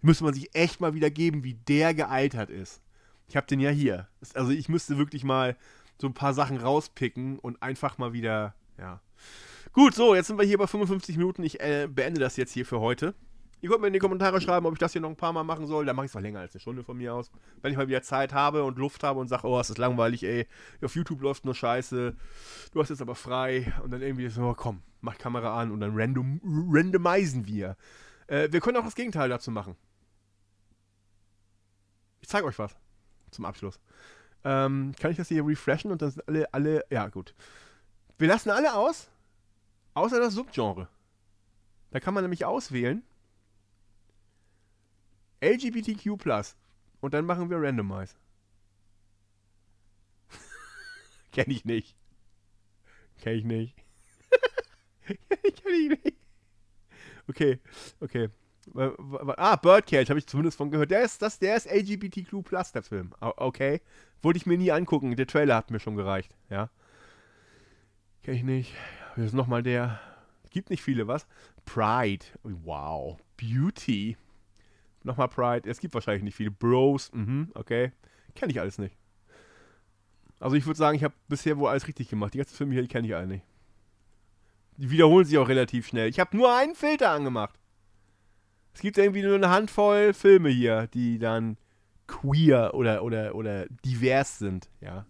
Müsste man sich echt mal wieder geben, wie der gealtert ist. Ich habe den ja hier. Also ich müsste wirklich mal so ein paar Sachen rauspicken und einfach mal wieder, ja. Gut, so, jetzt sind wir hier bei 55 Minuten. Ich äh, beende das jetzt hier für heute. Ihr könnt mir in die Kommentare schreiben, ob ich das hier noch ein paar Mal machen soll. Dann mache ich es noch länger als eine Stunde von mir aus. Wenn ich mal wieder Zeit habe und Luft habe und sage, oh, es ist langweilig, ey. Auf YouTube läuft nur Scheiße. Du hast jetzt aber frei. Und dann irgendwie so, komm, mach Kamera an und dann random, randomisen wir. Äh, wir können auch das Gegenteil dazu machen. Ich zeige euch was. Zum Abschluss. Ähm, kann ich das hier refreshen und dann sind alle, alle, ja gut. Wir lassen alle aus. Außer das Subgenre. Da kann man nämlich auswählen. LGBTQ. Und dann machen wir Randomize. Kenn ich nicht. Kenn ich nicht. Kenn ich nicht. Okay, okay. Ah, Birdcage habe ich zumindest von gehört. Der ist, das, der ist LGBTQ+, der Film. Okay. Wollte ich mir nie angucken. Der Trailer hat mir schon gereicht. Ja. Kenn ich nicht hier ist nochmal der, gibt nicht viele was. Pride, wow. Beauty, nochmal Pride. Es gibt wahrscheinlich nicht viele. Bros, mhm, okay. Kenne ich alles nicht. Also ich würde sagen, ich habe bisher wohl alles richtig gemacht. Die ganzen Filme hier, die kenne ich alle nicht. Die wiederholen sich auch relativ schnell. Ich habe nur einen Filter angemacht. Es gibt irgendwie nur eine Handvoll Filme hier, die dann queer oder, oder, oder divers sind, ja.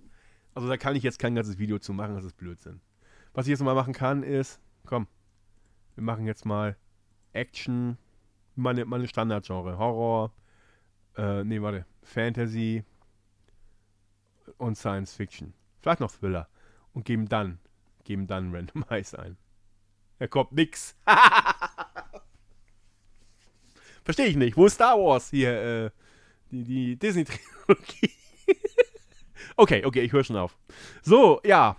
Also da kann ich jetzt kein ganzes Video zu machen, das ist Blödsinn. Was ich jetzt mal machen kann, ist, komm, wir machen jetzt mal Action, meine, meine Standardgenre, Horror, äh, nee, warte, Fantasy und Science Fiction. Vielleicht noch Thriller. Und geben dann, geben dann Randomize ein. Da kommt nix. Verstehe ich nicht. Wo ist Star Wars hier? Äh, die, die Disney-Trilogie. okay, okay, ich höre schon auf. So, ja.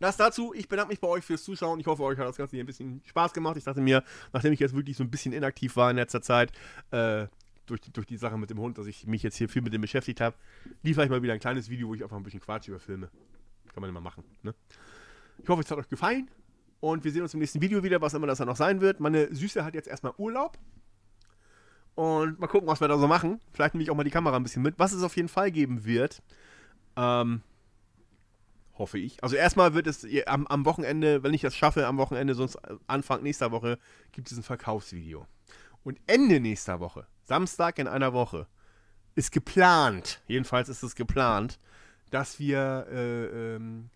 Das dazu, ich bedanke mich bei euch fürs Zuschauen. Ich hoffe, euch hat das Ganze hier ein bisschen Spaß gemacht. Ich dachte mir, nachdem ich jetzt wirklich so ein bisschen inaktiv war in letzter Zeit, äh, durch, durch die Sache mit dem Hund, dass ich mich jetzt hier viel mit dem beschäftigt habe, liefere ich mal wieder ein kleines Video, wo ich einfach ein bisschen Quatsch über Filme. Kann man immer machen. Ne? Ich hoffe, es hat euch gefallen. Und wir sehen uns im nächsten Video wieder, was immer das dann noch sein wird. Meine Süße hat jetzt erstmal Urlaub. Und mal gucken, was wir da so machen. Vielleicht nehme ich auch mal die Kamera ein bisschen mit. Was es auf jeden Fall geben wird, ähm, hoffe ich. Also erstmal wird es am, am, Wochenende, wenn ich das schaffe, am Wochenende, sonst Anfang nächster Woche, gibt es ein Verkaufsvideo. Und Ende nächster Woche, Samstag in einer Woche, ist geplant, jedenfalls ist es geplant, dass wir, äh, ähm,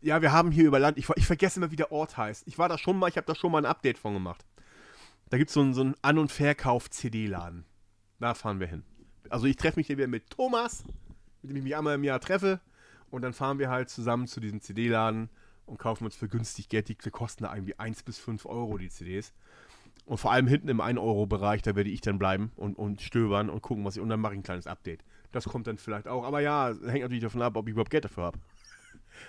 ja, wir haben hier über Land, ich, ich, vergesse immer, wie der Ort heißt. Ich war da schon mal, ich habe da schon mal ein Update von gemacht. Da gibt so es so einen An- und Verkauf-CD-Laden. Da fahren wir hin. Also ich treffe mich hier wieder mit Thomas, mit dem ich mich einmal im Jahr treffe und dann fahren wir halt zusammen zu diesem CD-Laden und kaufen uns für günstig Geld. Die kosten da irgendwie 1 bis 5 Euro, die CDs. Und vor allem hinten im 1-Euro-Bereich, da werde ich dann bleiben und, und stöbern und gucken, was ich. Und dann mache ich ein kleines Update. Das kommt dann vielleicht auch. Aber ja, hängt natürlich davon ab, ob ich überhaupt Geld dafür habe.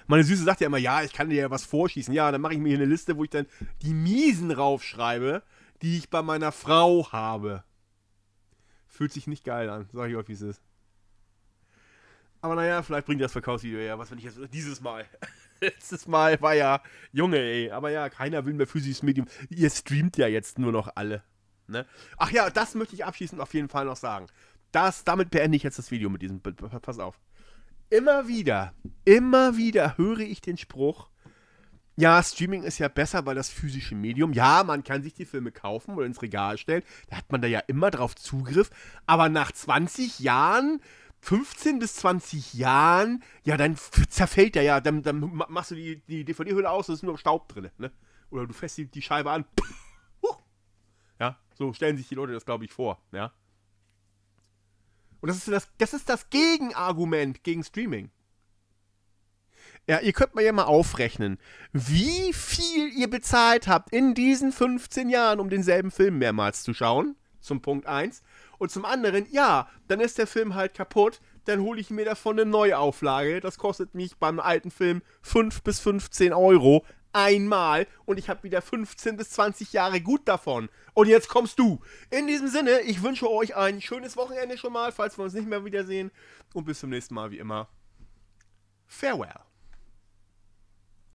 Meine Süße sagt ja immer, ja, ich kann dir ja was vorschießen. Ja, dann mache ich mir hier eine Liste, wo ich dann die Miesen raufschreibe, die ich bei meiner Frau habe. Fühlt sich nicht geil an, sag ich euch, wie es ist. Aber naja, vielleicht bringt das Verkaufsvideo ja was, wenn ich jetzt dieses Mal. Letztes Mal war ja, Junge, ey, aber ja, keiner will mehr physisches Medium. Ihr streamt ja jetzt nur noch alle. Ne? Ach ja, das möchte ich abschließend auf jeden Fall noch sagen. Das, damit beende ich jetzt das Video mit diesem. Pass auf. Immer wieder, immer wieder höre ich den Spruch, ja, Streaming ist ja besser, weil das physische Medium, ja, man kann sich die Filme kaufen oder ins Regal stellen, da hat man da ja immer drauf Zugriff, aber nach 20 Jahren 15 bis 20 Jahren, ja, dann zerfällt der ja. Dann, dann machst du die, die DVD-Hülle aus, es ist nur Staub drin. Ne? Oder du fässt die, Scheibe an. Ja, so stellen sich die Leute das, glaube ich, vor. Ja. Und das ist das, das, ist das Gegenargument gegen Streaming. Ja, ihr könnt mir ja mal aufrechnen, wie viel ihr bezahlt habt in diesen 15 Jahren, um denselben Film mehrmals zu schauen. Zum Punkt 1. Und zum anderen, ja, dann ist der Film halt kaputt, dann hole ich mir davon eine Neuauflage. Das kostet mich beim alten Film 5 bis 15 Euro einmal und ich habe wieder 15 bis 20 Jahre gut davon. Und jetzt kommst du. In diesem Sinne, ich wünsche euch ein schönes Wochenende schon mal, falls wir uns nicht mehr wiedersehen. Und bis zum nächsten Mal, wie immer. Farewell.